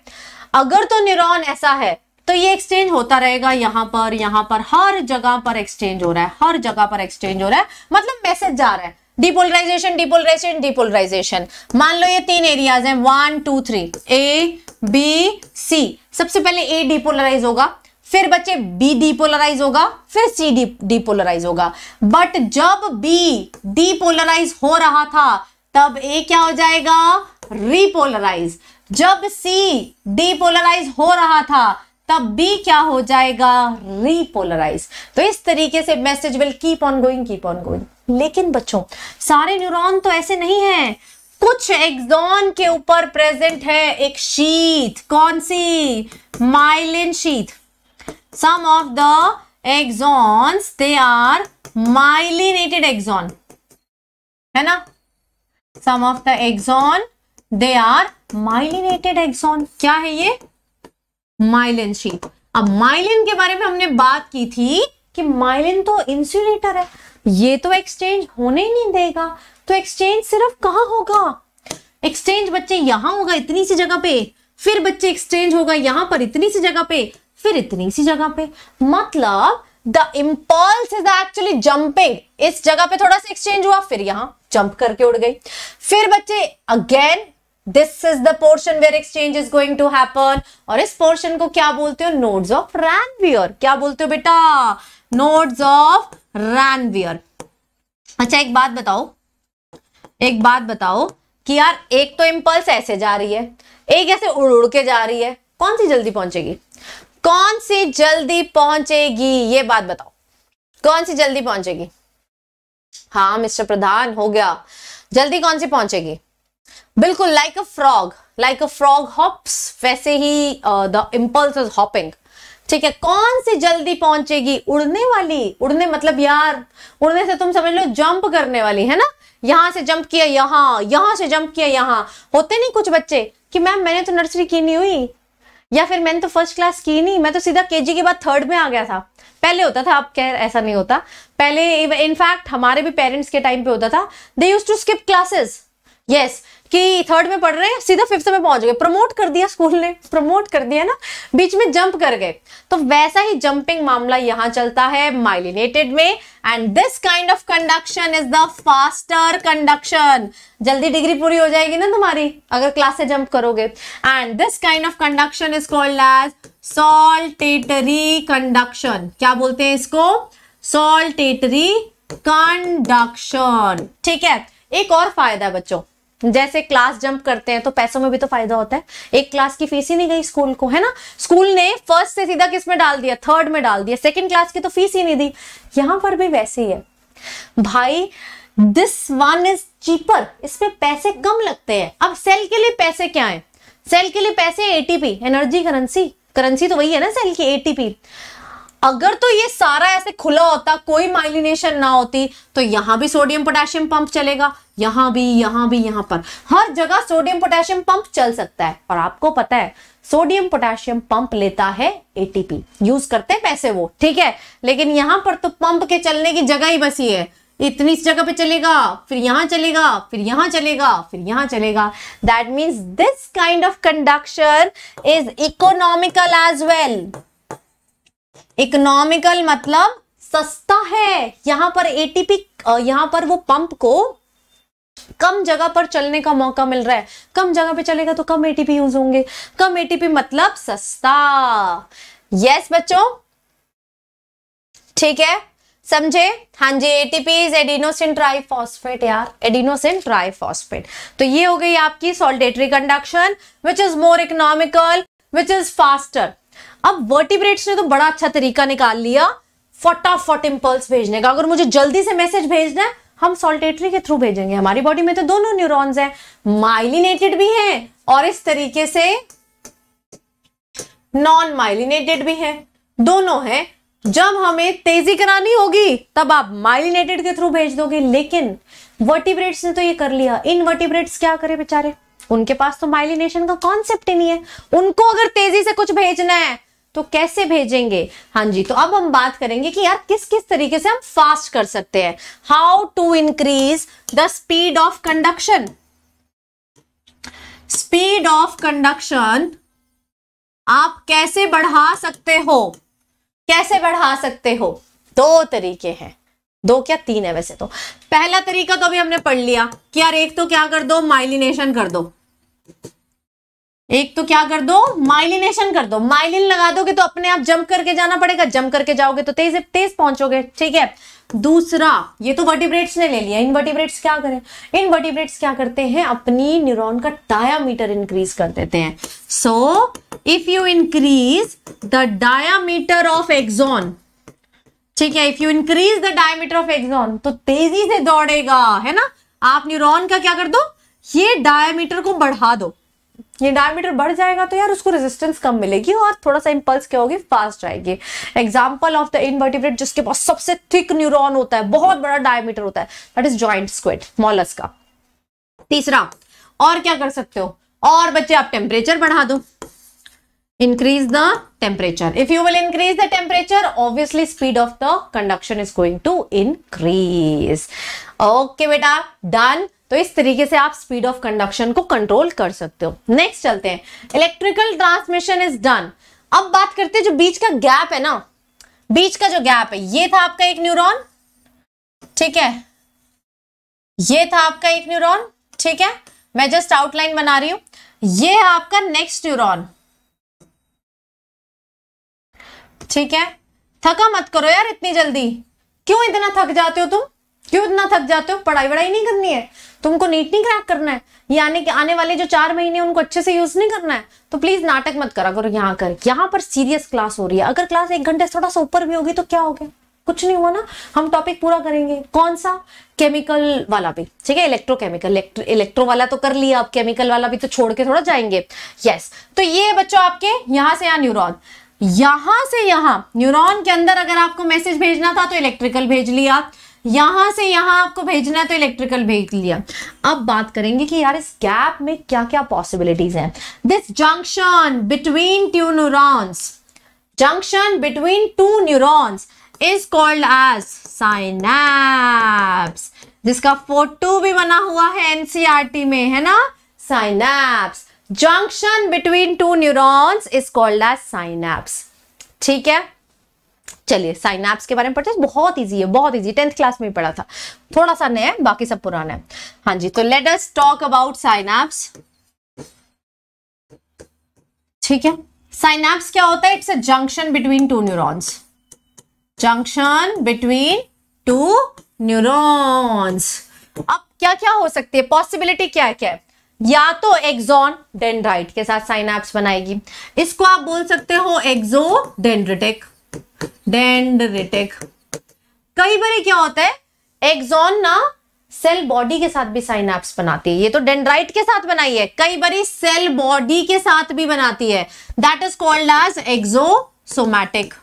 अगर तो न्यूरॉन ऐसा है तो ये एक्सचेंज होता रहेगा यहां पर यहां पर हर जगह पर एक्सचेंज हो रहा है हर जगह पर एक्सचेंज हो रहा है मतलब मैसेज जा रहा है डिपोलराइजेशन डिपोलराइजेशन डिपोलराइजेशन मान लो ये तीन एरियाज हैं one two three A B C सबसे पहले ए डिपोलराइज होगा फिर बच्चे बी डिपोलराइज होगा फिर सी डिपोलराइज होगा बट जब बी डिपोलराइज हो रहा था तब ए क्या हो जाएगा रिपोलराइज जब सी डिपोलराइज हो रहा था तब भी क्या हो जाएगा रीपोलराइज तो इस तरीके से message will keep on going keep on going लेकिन बच्चों सारे न्यूरॉन तो ऐसे नहीं है कुछ एक्सॉन के ऊपर प्रेजेंट है एक शीत कौन सी myelin sheath some of the axons they are myelinated axon है ना some of the exon they are myelinated exon क्या है ये माइलिन शीट अब माइलिन के बारे में हमने बात की थी कि माइलिन तो इंसुलेटर है ये तो एक्सचेंज होने ही नहीं देगा तो एक्सचेंज सिर्फ कहाँ होगा एक्सचेंज बच्चे यहां होगा इतनी सी जगह पे फिर बच्चे एक्सचेंज होगा यहां पर इतनी सी जगह पे फिर इतनी सी जगह पे मतलब the impulse is actually jumping इस जगह पे थोड़ा सा एक्सचेंज हुआ फिर यहां जंप करके उड़ गई फिर बच्चे again this is the portion where exchange is going to happen और इस पोर्शन को क्या बोलते हो नोड्स ऑफ रैनवियर क्या बोलते हो बेटा नोड्स ऑफ रैनवियर अच्छा एक बात बताओ एक बात बताओ कि यार एक तो इम्पल्स ऐसे जा रही है एक ऐसे उड़ उड़ के जा रही है कौन सी जल्दी पहुंचेगी कौन सी जल्दी पहुंचेगी ये बात बताओ कौन सी जल्दी पहुंचेगी हाँ मिस्टर प्रधान हो गया जल्दी कौन सी पहुंचेगी बिल्कुल like a frog like a frog hops वैसे ही द इम्पल्स इज हॉपिंग ठीक है कौन सी जल्दी पहुंचेगी उड़ने वाली उड़ने मतलब यार उड़ने से तुम समझ लो जंप करने वाली है ना यहां से जंप किया यहाँ यहां से जंप किया यहाँ होते नहीं कुछ बच्चे कि मैम मैंने तो नर्सरी की नहीं हुई या फिर मैंने तो फर्स्ट क्लास की नहीं मैं तो सीधा केजी के बाद थर्ड में आ गया था पहले होता था अब कह ऐसा नहीं होता पहले इनफैक्ट हमारे भी पेरेंट्स के टाइम पे होता था they used to skip classes yes कि थर्ड में पढ़ रहे हैं सीधा फिफ्थ में पहुंच गए प्रमोट कर दिया स्कूल ने प्रमोट कर दिया ना बीच में जंप कर गए तो वैसा ही जंपिंग मामला यहां चलता है माइलिनेटेड में and this kind of conduction is the faster conduction जल्दी डिग्री पूरी हो जाएगी ना तुम्हारी अगर क्लास से जंप करोगे and this kind of conduction is called as saltatory conduction क्या बोलते हैं इसको सॉल्टेटरी कंडक्शन ठीक है एक और फायदा बच्चों जैसे क्लास जंप करते हैं तो पैसों में भी तो फायदा होता है एक क्लास की फीस ही नहीं गई स्कूल को है ना स्कूल ने फर्स्ट से सीधा किस में डाल दिया थर्ड में डाल दिया सेकेंड क्लास की तो फीस ही नहीं दी यहां पर भी वैसे ही है भाई दिस वन इज चीपर इसमें पैसे कम लगते हैं अब सेल के लिए पैसे क्या है सेल के लिए पैसे एटीपी एनर्जी करेंसी करेंसी तो वही है ना सेल की एटीपी अगर तो ये सारा ऐसे खुला होता कोई माइलिनेशन ना होती तो यहाँ भी सोडियम पोटेशियम पंप चलेगा यहाँ भी यहां भी यहाँ पर हर जगह सोडियम पोटेशियम पंप चल सकता है और आपको पता है सोडियम पोटेशियम पंप लेता है एटीपी यूज करते हैं पैसे वो ठीक है लेकिन यहां पर तो पंप के चलने की जगह ही बसी है इतनी जगह पे चलेगा फिर यहाँ चलेगा फिर यहाँ चलेगा फिर यहाँ चलेगा that means this kind of conduction is economical as well economical मतलब सस्ता है यहां पर एटीपी यहां पर वो पंप को कम जगह पर चलने का मौका मिल रहा है कम जगह पे चलेगा तो कम एटीपी यूज होंगे कम एटीपी मतलब सस्ता यस बच्चों ठीक है समझे हाँ जी एटीपीज एडिनोसिन ट्राइफॉस्फेट यार एडिनोसिन ट्राइफॉस्फेट तो ये हो गई आपकी saltatory conduction which is more economical which is faster अब वर्टिब्रेट्स ने तो बड़ा अच्छा तरीका निकाल लिया फटाफट इम्पल्स भेजने का अगर मुझे जल्दी से मैसेज भेजना है हम सोल्टेटरी के थ्रू भेजेंगे हमारी बॉडी में तो दोनों न्यूरॉन्स हैं माइलिनेटेड भी हैं और इस तरीके से नॉन माइलिनेटेड भी हैं दोनों हैं जब हमें तेजी करानी होगी तब आप माइलिनेटेड के थ्रू भेज दोगे लेकिन वर्टिब्रेट्स ने तो ये कर लिया इन वर्टिब्रेट्स क्या करे बेचारे उनके पास तो माइलिनेशन का कॉन्सेप्ट ही नहीं है उनको अगर तेजी से कुछ भेजना है तो कैसे भेजेंगे हाँ जी तो अब हम बात करेंगे कि यार किस किस तरीके से हम फास्ट कर सकते हैं how to increase the speed of conduction speed of conduction आप कैसे बढ़ा सकते हो कैसे बढ़ा सकते हो दो तरीके हैं दो क्या तीन है वैसे तो पहला तरीका तो अभी हमने पढ़ लिया कि यार एक तो क्या कर दो माइलिनेशन कर दो एक तो क्या कर दो माइलिनेशन कर दो माइलिन लगा दोगे तो अपने आप जंप करके जाना पड़ेगा जंप करके जाओगे तो तेज तेज पहुंचोगे ठीक है दूसरा ये तो वर्टिब्रेट्स ने ले लिया इन वर्टिब्रेट्स क्या करें इन वर्टिब्रेट्स क्या करते हैं अपनी न्यूरॉन का डायामीटर इंक्रीज कर देते हैं so if you increase the diameter of axon ठीक है if you increase the diameter of axon तो तेजी से दौड़ेगा है ना आप न्यूरोन का क्या कर दो ये डायामीटर को बढ़ा दो ये डायमीटर बढ़ जाएगा तो यार उसको रेजिस्टेंस कम मिलेगी और थोड़ा सा इंपल्स क्या होगी फास्ट जाएगी एग्जाम्पल ऑफ द इनवर्टिब्रेट जिसके पास सबसे थिक न्यूरॉन होता है बहुत बड़ा डायमीटर होता है that is giant squid mollusc का तीसरा और क्या कर सकते हो और बच्चे आप टेम्परेचर बढ़ा दो increase the temperature if you will increase the temperature obviously speed of the conduction is going to increase okay बेटा डन तो इस तरीके से आप स्पीड ऑफ कंडक्शन को कंट्रोल कर सकते हो नेक्स्ट चलते हैं इलेक्ट्रिकल ट्रांसमिशन इज डन अब बात करते हैं जो बीच का गैप है ना बीच का जो गैप है ये था आपका एक न्यूरॉन ठीक है ये था आपका एक न्यूरॉन ठीक है मैं जस्ट आउटलाइन बना रही हूं ये है आपका नेक्स्ट न्यूरॉन ठीक है थका मत करो यार इतनी जल्दी क्यों इतना थक जाते हो तुम क्यों इतना थक जाते हो पढ़ाई वढ़ाई नहीं करनी है तुमको नीट नहीं क्रैक करना है यानी कि आने वाले जो चार महीने उनको अच्छे से यूज नहीं करना है तो प्लीज नाटक मत करा करो यहाँ कर यहाँ पर सीरियस क्लास हो रही है अगर क्लास एक घंटे थोड़ा सा ऊपर भी होगी तो क्या हो गया कुछ नहीं हुआ ना हम टॉपिक पूरा करेंगे कौन सा केमिकल वाला भी ठीक है इलेक्ट्रोकेमिकल इलेक्ट्रो वाला तो कर लिया अब केमिकल वाला भी तो छोड़ के थोड़ा जाएंगे यस तो ये बच्चों आपके यहां से यहाँ न्यूरॉन यहां से यहां न्यूरॉन के अंदर अगर आपको मैसेज भेजना था तो इलेक्ट्रिकल भेज लिया यहां से यहां आपको भेजना है तो इलेक्ट्रिकल भेज लिया अब बात करेंगे कि यार इस गैप में क्या क्या पॉसिबिलिटीज हैं this junction between two neurons junction between two neurons is called as synapse जिसका फोटो भी बना हुआ है एनसीईआरटी e में है ना synapse junction between two neurons is called as synapse ठीक है चलिए एप्स के बारे में पढ़ते हैं बहुत इजी है बहुत इजी टेंथ क्लास में पढ़ा था थोड़ा सा नया है बाकी सब पुराना है हाँ जी तो let us talk about synapse ठीक है साइनैप्स क्या होता है it's a junction between two neurons junction between two neurons अब क्या क्या हो सकती है पॉसिबिलिटी क्या क्या है या तो एक्सॉन डेंड्राइट के साथ साइनाप्स बनाएगी इसको आप बोल सकते हो एक्सो डेंड्रिटिक डेंडरिटिक कई बार क्या होता है एक्सॉन ना सेल बॉडी के साथ भी साइनाप्स बनाती है ये तो डेंड्राइट के साथ बनाई है कई बार सेल बॉडी के साथ भी बनाती है that is called as axosomatic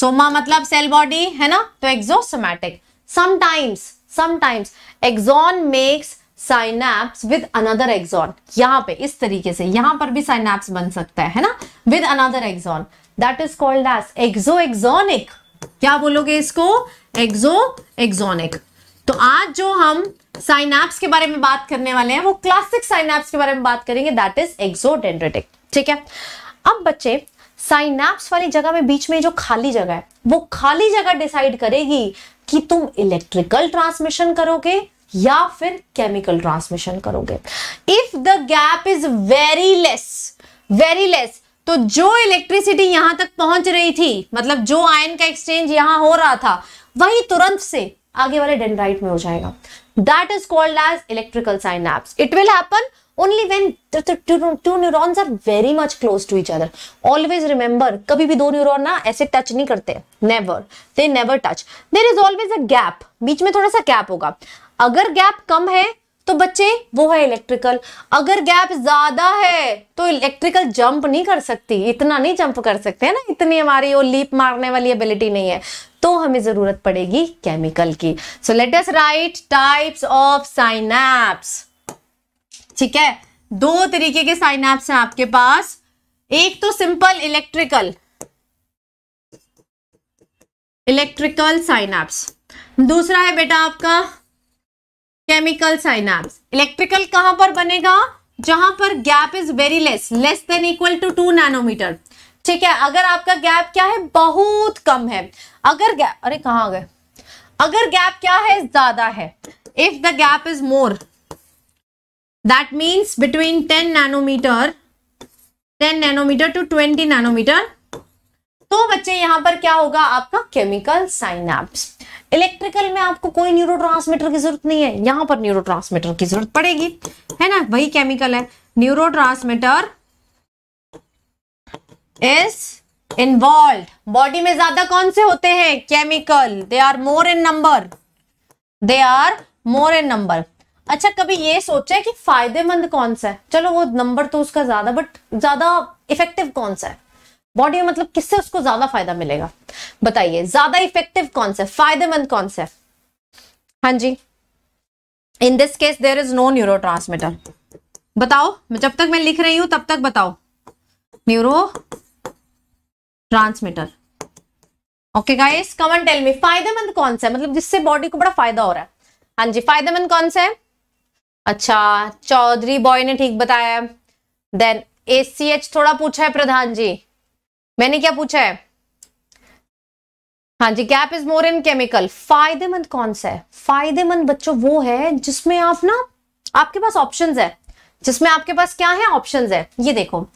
soma मतलब सेल बॉडी है ना तो axosomatic sometimes sometimes axon makes synapse with another axon यहां पे इस तरीके से यहां पर भी साइनैप्स बन सकता है, है ना with another axon that is called axo axonic क्या बोलोगे इसको एक्सो एक्सोनिक तो आज जो हम साइनाप्स के बारे में बात करने वाले हैं वो क्लासिक साइनाप्स के बारे में बात करेंगे दैट इज एक्सोडेंड्रेटिक ठीक है अब बच्चे साइनाप्स वाली जगह में बीच में जो खाली जगह है वो खाली जगह डिसाइड करेगी कि तुम इलेक्ट्रिकल ट्रांसमिशन करोगे या फिर केमिकल ट्रांसमिशन करोगे if the gap is very less very less तो जो इलेक्ट्रिसिटी यहां तक पहुंच रही थी मतलब जो आयन का एक्सचेंज यहां हो रहा था वही तुरंत से आगे वाले डेंड्राइट में हो जाएगा that is called as electrical synapse it will happen only when the, the two, two neurons are very much close to each other always remember कभी भी दो न्यूरोन ना ऐसे टच नहीं करते never they never touch there is always a gap बीच में थोड़ा सा गैप होगा अगर गैप कम है तो बच्चे वो है इलेक्ट्रिकल अगर गैप ज्यादा है तो इलेक्ट्रिकल जंप नहीं कर सकती इतना नहीं जंप कर सकते है ना इतनी हमारी वो लीप मारने वाली एबिलिटी नहीं है तो हमें जरूरत पड़ेगी केमिकल की so let us write types of synapse ठीक है दो तरीके के साइनैप्स हैं आपके पास एक तो सिंपल इलेक्ट्रिकल इलेक्ट्रिकल साइनैप्स दूसरा है बेटा आपका केमिकल साइनाप्स इलेक्ट्रिकल कहां पर बनेगा जहां पर gap is very less less than equal to two nanometre ठीक है अगर आपका गैप क्या है बहुत कम है अगर गैप अरे कहा गए अगर गैप क्या है ज्यादा है if the gap is more that means between ten nanometre ten nanometre to twenty nanometre तो बच्चे यहां पर क्या होगा आपका केमिकल साइनाप्स इलेक्ट्रिकल में आपको कोई न्यूरो की जरूरत नहीं है यहाँ पर न्यूरो की जरूरत पड़ेगी है ना वही केमिकल है ट्रांसमीटर इज इन्वॉल्व बॉडी में ज्यादा कौन से होते हैं chemical they are more in number they are more in number अच्छा कभी ये सोचे कि फायदेमंद कौन सा है चलो वो नंबर तो उसका ज्यादा बट ज्यादा इफेक्टिव कौन सा है बॉडी में मतलब किससे उसको ज्यादा फायदा मिलेगा बताइए ज्यादा इफेक्टिव कौन सा फायदेमंद कौन सा हाँ जी in this case there is no neuro बताओ जब तक मैं लिख रही हूं तब तक बताओ neurotransmitter okay guys come tell me फायदेमंद कौन सा है मतलब जिससे बॉडी को बड़ा फायदा हो रहा है हाँ जी फायदेमंद कौन सा है अच्छा चौधरी बॉय ने ठीक बताया देन एसीएच थोड़ा पूछा है प्रधान जी मैंने क्या पूछा है हाँ जी gap is more in chemical फायदेमंद कौन सा है फायदेमंद बच्चों वो है जिसमें आप ना आपके पास ऑप्शन है जिसमें आपके पास क्या है ऑप्शन है ये देखो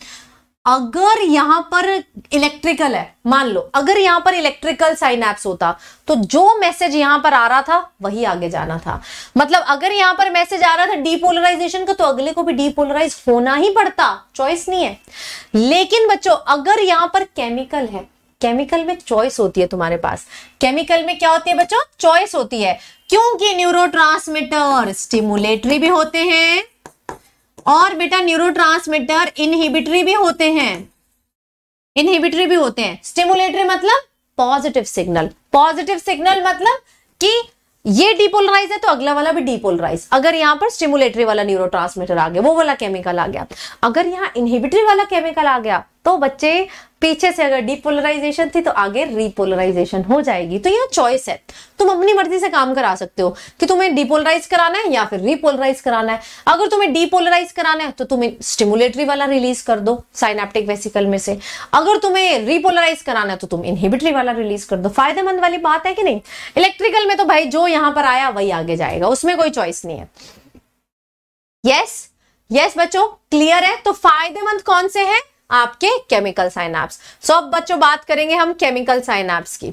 अगर यहां पर इलेक्ट्रिकल है मान लो अगर यहां पर इलेक्ट्रिकल एप्स होता तो जो मैसेज यहां पर आ रहा था वही आगे जाना था मतलब अगर यहां पर मैसेज आ रहा था डीपोलराइजेशन का तो अगले को भी डीपोलराइज होना ही पड़ता चॉइस नहीं है लेकिन बच्चों अगर यहां पर केमिकल है केमिकल में चॉइस होती है तुम्हारे पास केमिकल में क्या होती है बच्चों चॉइस होती है क्योंकि न्यूरो स्टिमुलेटरी भी होते हैं और बेटा न्यूरोट्रांसमीटर इनहिबिटरी भी होते हैं इनहिबिटरी भी होते हैं स्टिमुलेटरी मतलब पॉजिटिव सिग्नल पॉजिटिव सिग्नल मतलब कि ये डिपोलराइज है तो अगला वाला भी डिपोलराइज अगर यहां पर स्टिमुलेटरी वाला न्यूरोट्रांसमीटर आ गया वो वाला केमिकल आ गया अगर यहां इनहिबिटरी वाला केमिकल आ गया तो बच्चे पीछे से अगर डीपोलराइजेशन थी तो आगे रिपोलराइजेशन हो जाएगी तो यह चॉइस है तुम अपनी मर्जी से काम करा सकते हो कि तुम्हें डिपोलराइज कराना है या फिर रिपोलराइज कराना है अगर तुम्हें डिपोलराइज तो कराना है तो तुम स्टिमुलेटरी वाला रिलीज कर दो साइनेप्टिक वेसिकल में से अगर तुम्हें रिपोलराइज कराना है तो तुम इनहिबिटरी वाला रिलीज कर दो फायदेमंद वाली बात है कि नहीं इलेक्ट्रिकल में तो भाई जो यहां पर आया वही आगे जाएगा उसमें कोई चॉइस नहीं है यस यस बच्चों क्लियर है तो फायदेमंद कौन से है आपके केमिकल साइनाप्स सो अब बच्चों बात करेंगे हम केमिकल साइनाप्स की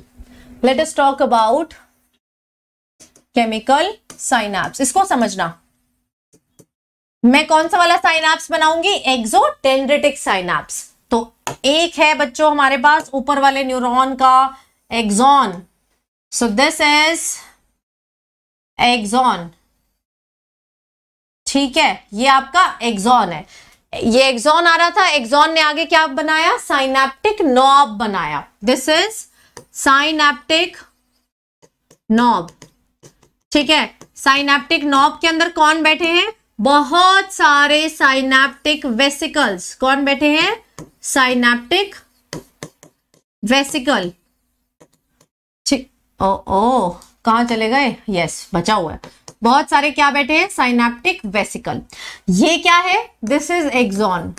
let us talk about chemical synapse इसको समझना मैं कौन सा वाला साइनाप्स बनाऊंगी एक्सोटेंड्रेटिक साइनाप्स तो एक है बच्चों हमारे पास ऊपर वाले न्यूरॉन का axon so this is axon ठीक है ये आपका एक्सॉन है ये एक्सॉन आ रहा था एक्सॉन ने आगे क्या बनाया साइनेप्टिक नॉब बनाया दिस इज साइनेप्टिक नॉब ठीक है साइनेप्टिक नॉब के अंदर कौन बैठे हैं बहुत सारे साइनेप्टिक वेसिकल्स कौन बैठे हैं साइनेप्टिक वेसिकल ठीक ओ ओ कहा चले गए यस yes, बचा हुआ है बहुत सारे क्या बैठे हैं साइनेप्टिक वेसिकल ये क्या है this is axon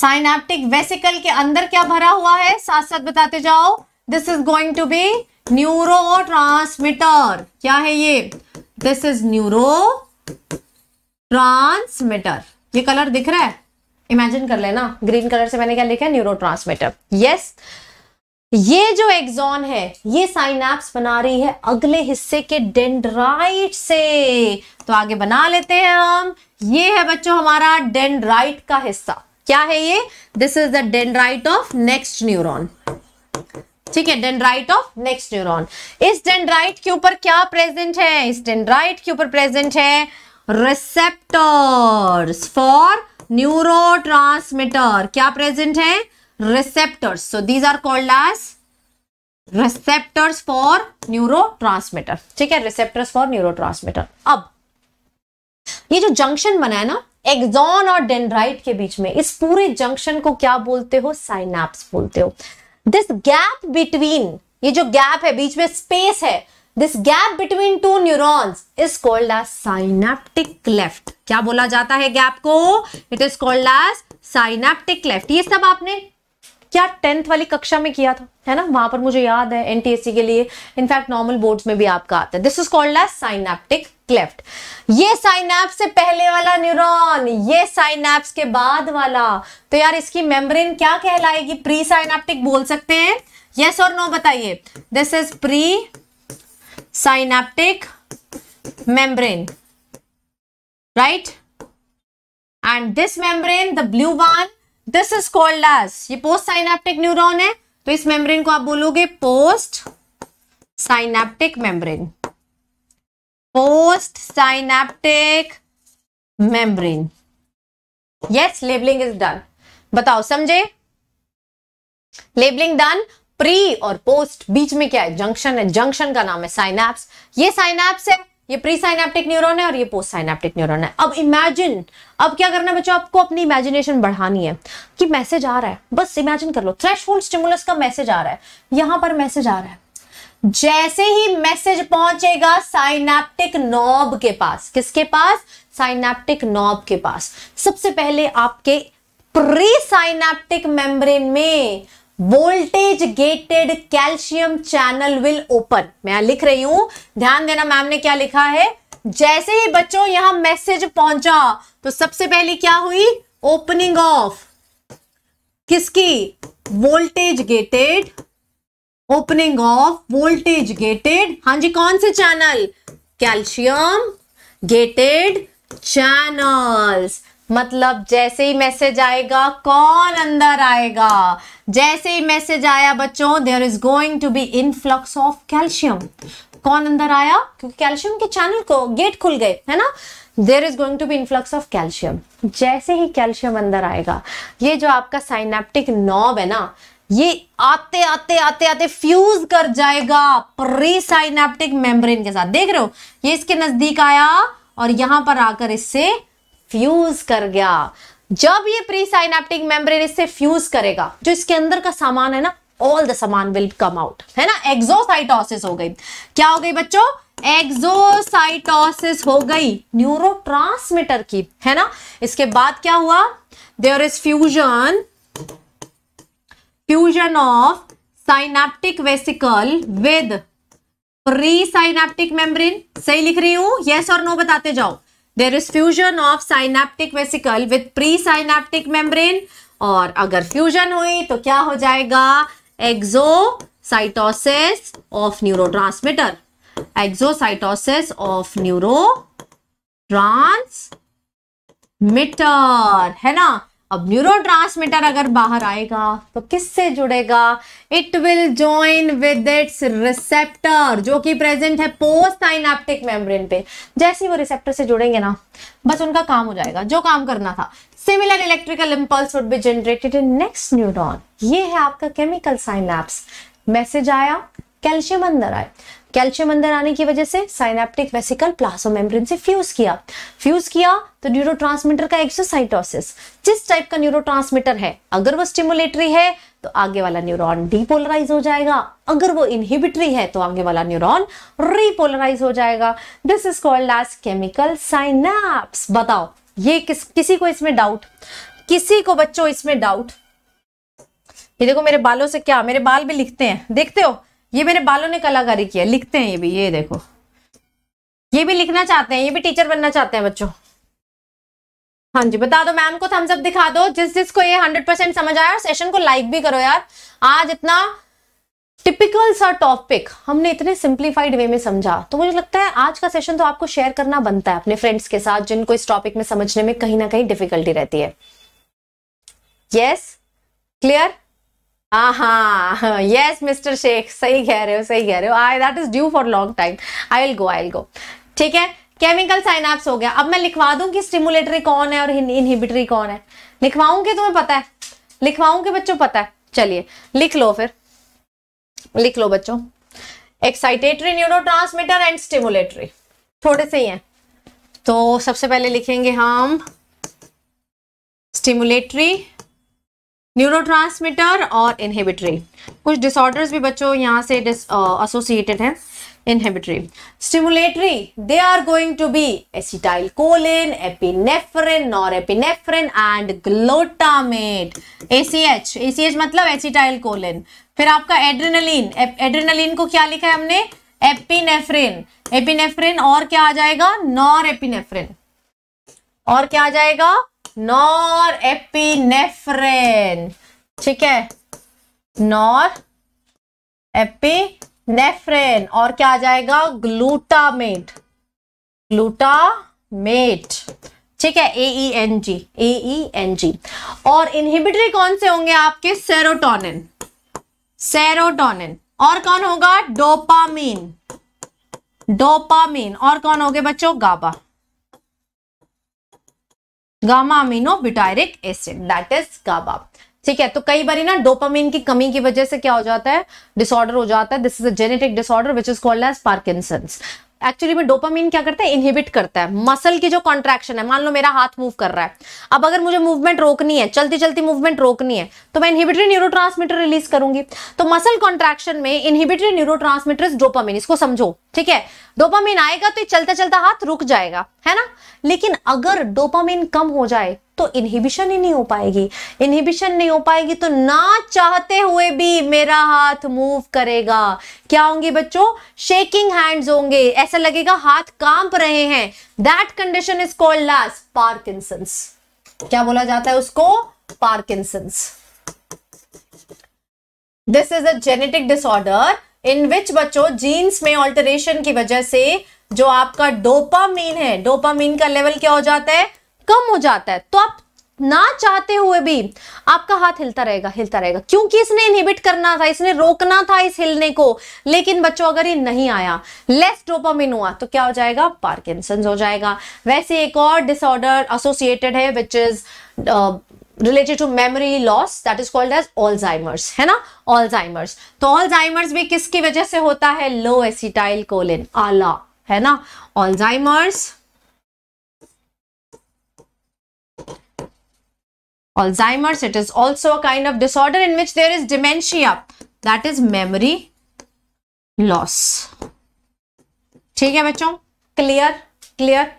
synaptic vesicle के अंदर क्या भरा हुआ है साथ साथ बताते जाओ this is going to be neurotransmitter क्या है ये दिस इज न्यूरो ट्रांसमीटर ये कलर दिख रहा है इमेजिन कर लेना ग्रीन कलर से मैंने क्या लिखा है न्यूरो ट्रांसमीटर यस yes? ये जो एक्सॉन है ये साइनाप्स बना रही है अगले हिस्से के डेंड्राइट से तो आगे बना लेते हैं हम ये है बच्चों हमारा डेंड्राइट का हिस्सा क्या है ये this is the dendrite of next neuron ठीक है डेंड्राइट ऑफ नेक्स्ट न्यूरॉन इस डेंड्राइट के ऊपर क्या प्रेजेंट है इस डेंड्राइट के ऊपर प्रेजेंट है रिसेप्टर्स फॉर न्यूरो क्या प्रेजेंट है receptors. So these are called as receptors for neurotransmitter. ठीक है receptors for neurotransmitter. अब ये जो जंक्शन बना है ना एक्सॉन और डेंड्राइट के बीच में इस पूरे जंक्शन को क्या बोलते हो साइनाप्स बोलते हो दिस गैप बिटवीन ये जो गैप है बीच में स्पेस है this gap between two neurons is called as synaptic cleft क्या बोला जाता है गैप को it is called as synaptic cleft ये सब आपने क्या टेंथ वाली कक्षा में किया था है ना वहां पर मुझे याद है एनटीएससी के लिए इनफैक्ट नॉर्मल बोर्ड में भी आपका आता है this is called as synaptic cleft ये साइनैप से पहले वाला न्यूरॉन ये साइनैप्स के बाद वाला तो यार इसकी मेम्ब्रेन क्या कहलाएगी प्री साइनेप्टिक बोल सकते हैं यस और नो बताइए this is presynaptic membrane right and this membrane the blue one this is called as ये पोस्ट साइनेप्टिक न्यूरॉन है तो इस मेम्ब्रेन को आप बोलोगे postsynaptic membrane postsynaptic membrane yes labelling is done बताओ समझे लेबलिंग डन प्री और पोस्ट बीच में क्या है जंक्शन है जंक्शन का नाम है साइनेप्स ये साइनेप्स है ये प्री साइनेप्टिक न्यूरॉन है और ये पोस्ट साइनेप्टिक न्यूरॉन है अब इमेजिन अब क्या करना है बच्चों आपको अपनी इमेजिनेशन बढ़ानी है कि मैसेज आ रहा है बस इमेजिन कर लो थ्रेश स्टिमुलस का मैसेज आ रहा है यहां पर मैसेज आ रहा है जैसे ही मैसेज पहुंचेगा साइनेप्टिक नॉब के पास किसके पास साइनेप्टिक नॉब के पास सबसे पहले आपके प्री साइनेप्टिक मेम्ब्रेन में voltage gated calcium channel will open मैं यहां लिख रही हूं ध्यान देना मैम ने क्या लिखा है जैसे ही बच्चों यहां मैसेज पहुंचा तो सबसे पहले क्या हुई ओपनिंग ऑफ किसकी voltage gated opening of voltage gated हां जी कौन से चैनल कैल्शियम गेटेड चैनल्स मतलब जैसे ही मैसेज आएगा कौन अंदर आएगा जैसे ही मैसेज आया बच्चों there is going to be influx of calcium कौन अंदर आया क्योंकि कैल्शियम के चैनल को गेट खुल गए है ना there is going to be influx of calcium जैसे ही कैल्शियम अंदर आएगा ये जो आपका साइनेप्टिक नॉब है ना ये आते आते आते आते फ्यूज कर जाएगा प्री साइनेप्टिक मेम्ब्रेन के साथ देख रहे हो ये इसके नजदीक आया और यहां पर आकर इससे फ्यूज कर गया जब ये प्री साइनेप्टिक मेम्ब्रेन इससे फ्यूज करेगा जो इसके अंदर का सामान है ना ऑल द सामान विल कम आउट है ना एक्सोसाइटोसिस हो गई क्या हो गई बच्चों एक्सोसाइटोसिस हो गई न्यूरोट्रांसमीटर की है ना इसके बाद क्या हुआ there is fusion fusion of synaptic vesicle with presynaptic membrane सही लिख रही हूं यस और नो बताते जाओ there is fusion of synaptic vesicle with presynaptic membrane और अगर फ्यूजन हुई तो क्या हो जाएगा exocytosis of neurotransmitter exocytosis of neurotransmitter है ना अब न्यूरो अगर बाहर आएगा तो किससे जुड़ेगा it will join with its receptor जो कि प्रेजेंट है पोस्ट आइनाप्टिक मेम्ब्रेन पे जैसे ही वो रिसेप्टर से जुड़ेंगे ना बस उनका काम हो जाएगा जो काम करना था similar electrical impulse would be generated in next neuron ये है आपका केमिकल साइनाप्स मैसेज आया कैल्शियम अंदर आए कैल्शियम अंदर आने की वजह से साइनेप्टिक वेसिकल प्लाजो मेम्ब्रेन से फ्यूज किया फ्यूज किया तो न्यूरोट्रांसमीटर का एक्सोसाइटोसिस जिस टाइप का न्यूरोट्रांसमीटर है अगर वो स्टिमुलेटरी है तो आगे वाला न्यूरॉन डीपोलराइज हो जाएगा अगर वो इनहिबिटरी है तो आगे वाला न्यूरॉन रीपोलराइज हो जाएगा this is called as chemical synapse बताओ ये किस किसी को इसमें डाउट किसी को बच्चों इसमें डाउट ये देखो मेरे बालों से क्या मेरे बाल भी लिखते हैं देखते हो ये मेरे बालों ने कलाकारी किया लिखते हैं ये भी ये देखो ये भी लिखना चाहते हैं ये भी टीचर बनना चाहते हैं बच्चों हाँ जी बता दो मैम को थम्स अप दिखा दो जिस जिसको ये हंड्रेड परसेंट समझ आया और सेशन को लाइक भी करो यार आज इतना टिपिकल सा टॉपिक हमने इतने सिंप्लीफाइड वे में समझा तो मुझे लगता है आज का सेशन तो आपको शेयर करना बनता है अपने फ्रेंड्स के साथ जिनको इस टॉपिक में समझने में कहीं ना कहीं डिफिकल्टी रहती है यस क्लियर हाँ यस मिस्टर शेख सही कह रहे हो सही कह रहे हो I that is due for long time I will go I will go ठीक है केमिकल साइनाप्स हो गया अब मैं लिखवा दूं कि स्टिमुलेटरी कौन है और इनहिबिटरी कौन है लिखवाऊं कि तुम्हें पता है लिखवाऊं कि बच्चों पता है चलिए लिख लो फिर लिख लो बच्चों एक्साइटेटरी न्यूरोट्रांसमीटर एंड स्टिमुलेटरी थोड़े से ही हैं तो सबसे पहले लिखेंगे हम स्टिमुलेटरी न्यूरोट्रांसमीटर और इनहेबिटरी कुछ डिसऑर्डर्स भी बच्चों यहाँ से एसोसिएटेड हैं inhibitory stimulatory they are going to be acetylcholine epinephrine norepinephrine and glutamate ACh ACh मतलब एसिटाइल कोलिन फिर आपका एड्रेनलिन एड्रेनलिन को क्या लिखा है हमने एपिनेफ्रिन एपिनेफ्रिन और क्या आ जाएगा नॉर एपिनेफ्रिन और क्या आ जाएगा नॉर एपीनेफ्रेन ठीक है नॉर एपीनेफ्रेन और क्या आ जाएगा ग्लूटामेट ग्लूटामेट ठीक है E N G E N G और इनहिबिटरी कौन से होंगे आपके सेरोटोनिन सेरोटोनिन और कौन होगा डोपामीन डोपामीन और कौन होगे बच्चों GABA gamma aminobutyric acid that is GABA ठीक है तो कई बार ना डोपामिन की कमी की वजह से क्या हो जाता है डिसऑर्डर हो जाता है this is a genetic disorder which is called as Parkinson's actually में डोपामिन क्या करता है इनहिबिट करता है मसल की जो कॉन्ट्रैक्शन है मान लो मेरा हाथ मूव कर रहा है अब अगर मुझे मूवमेंट रोकनी है चलती चलती मूवमेंट रोकनी है तो मैं इनहिबिटरी ट्रांसमीटर रिलीज करूंगी तो मसल कॉन्ट्रैक्शन में इनहिबिटरी ट्रांसमीटर डोपामिन इसको समझो ठीक है डोपामिन आएगा तो चलता चलता हाथ रुक जाएगा है ना लेकिन अगर डोपामिन कम हो जाए तो इनहिबिशन ही नहीं हो पाएगी इनहिबिशन नहीं हो पाएगी तो ना चाहते हुए भी मेरा हाथ मूव करेगा क्या होंगी बच्चों शेकिंग हैंड्स होंगे ऐसा लगेगा हाथ कांप रहे हैं that condition is called last Parkinson's क्या बोला जाता है उसको Parkinson's this is a genetic disorder in which बच्चों जीन्स में ऑल्टरेशन की वजह से जो आपका डोपामीन है डोपामीन का लेवल क्या हो जाता है कम हो जाता है तो आप ना चाहते हुए भी आपका हाथ हिलता रहेगा हिलता रहेगा क्योंकि इसने इनहिबिट करना था इसने रोकना था इस हिलने को लेकिन बच्चों अगर ये नहीं आया लेस डोपामिन हुआ तो क्या हो जाएगा पार्किंसन हो जाएगा वैसे एक और डिसऑर्डर एसोसिएटेड है which is related to memory loss that is called as Alzheimer's है ना ऑल्जाइमर्स तो ऑल्जाइमर्स भी किसकी वजह से होता है लो एसिटाइल कोलिन आला है ना Alzheimer's Alzheimer's, it is also a kind of disorder in which there is dementia, that is memory loss. ठीक है बच्चों क्लियर क्लियर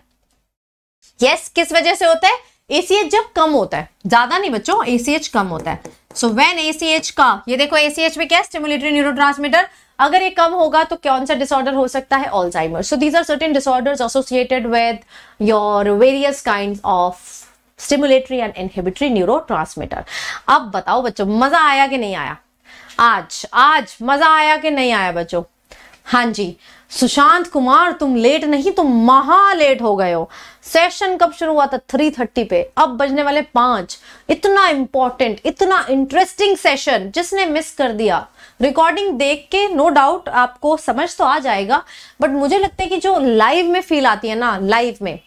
यस किस वजह से होता है एसीएच जब कम होता है ज्यादा नहीं बच्चों एसीएच कम होता है सो व्हेन एसीएच का ये देखो एसीएच में क्या स्टिमुलेटरी न्यूरोट्रांसमीटर अगर ये कम होगा तो कौन सा डिसऑर्डर हो सकता है Alzheimer so these are certain disorders associated with your various kind of stimulatory and inhibitory transmitter अब बताओ बच्चों मजा आया कि नहीं आया आज आज मजा आया कि नहीं आया बच्चों हाँ जी सुशांत कुमार तुम लेट नहीं तुम महा लेट हो गए हो सेशन कब शुरू हुआ था थ्री थर्टी पे अब बजने वाले पांच इतना इम्पोर्टेंट इतना इंटरेस्टिंग सेशन जिसने मिस कर दिया रिकॉर्डिंग देख के नो no डाउट आपको समझ तो आ जाएगा बट मुझे लगता है कि जो लाइव में फील आती है ना लाइव में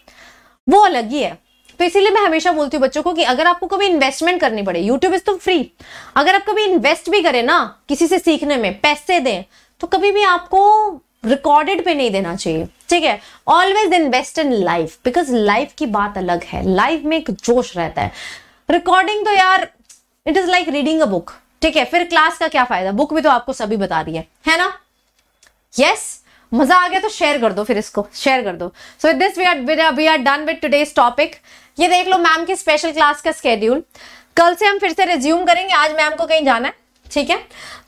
वो अलग ही है तो इसीलिए मैं हमेशा बोलती हूँ बच्चों को कि अगर आपको कभी इन्वेस्टमेंट करनी पड़े यूट्यूब इज तो फ्री अगर आप कभी इन्वेस्ट भी करें ना किसी से सीखने में पैसे दें तो कभी भी आपको रिकॉर्डेड पे नहीं देना चाहिए ठीक है always invest in life because life की बात अलग है लाइफ में एक जोश रहता है रिकॉर्डिंग तो यार it is like reading a book ठीक है फिर क्लास का क्या फायदा बुक भी तो आपको सभी बता रही है है ना यस yes? मजा आ गया तो शेयर कर दो फिर इसको शेयर कर दो so this we are we are done with today's topic ये देख लो मैम की स्पेशल क्लास का स्केड्यूल कल से हम फिर से रिज्यूम करेंगे आज मैम को कहीं जाना है ठीक है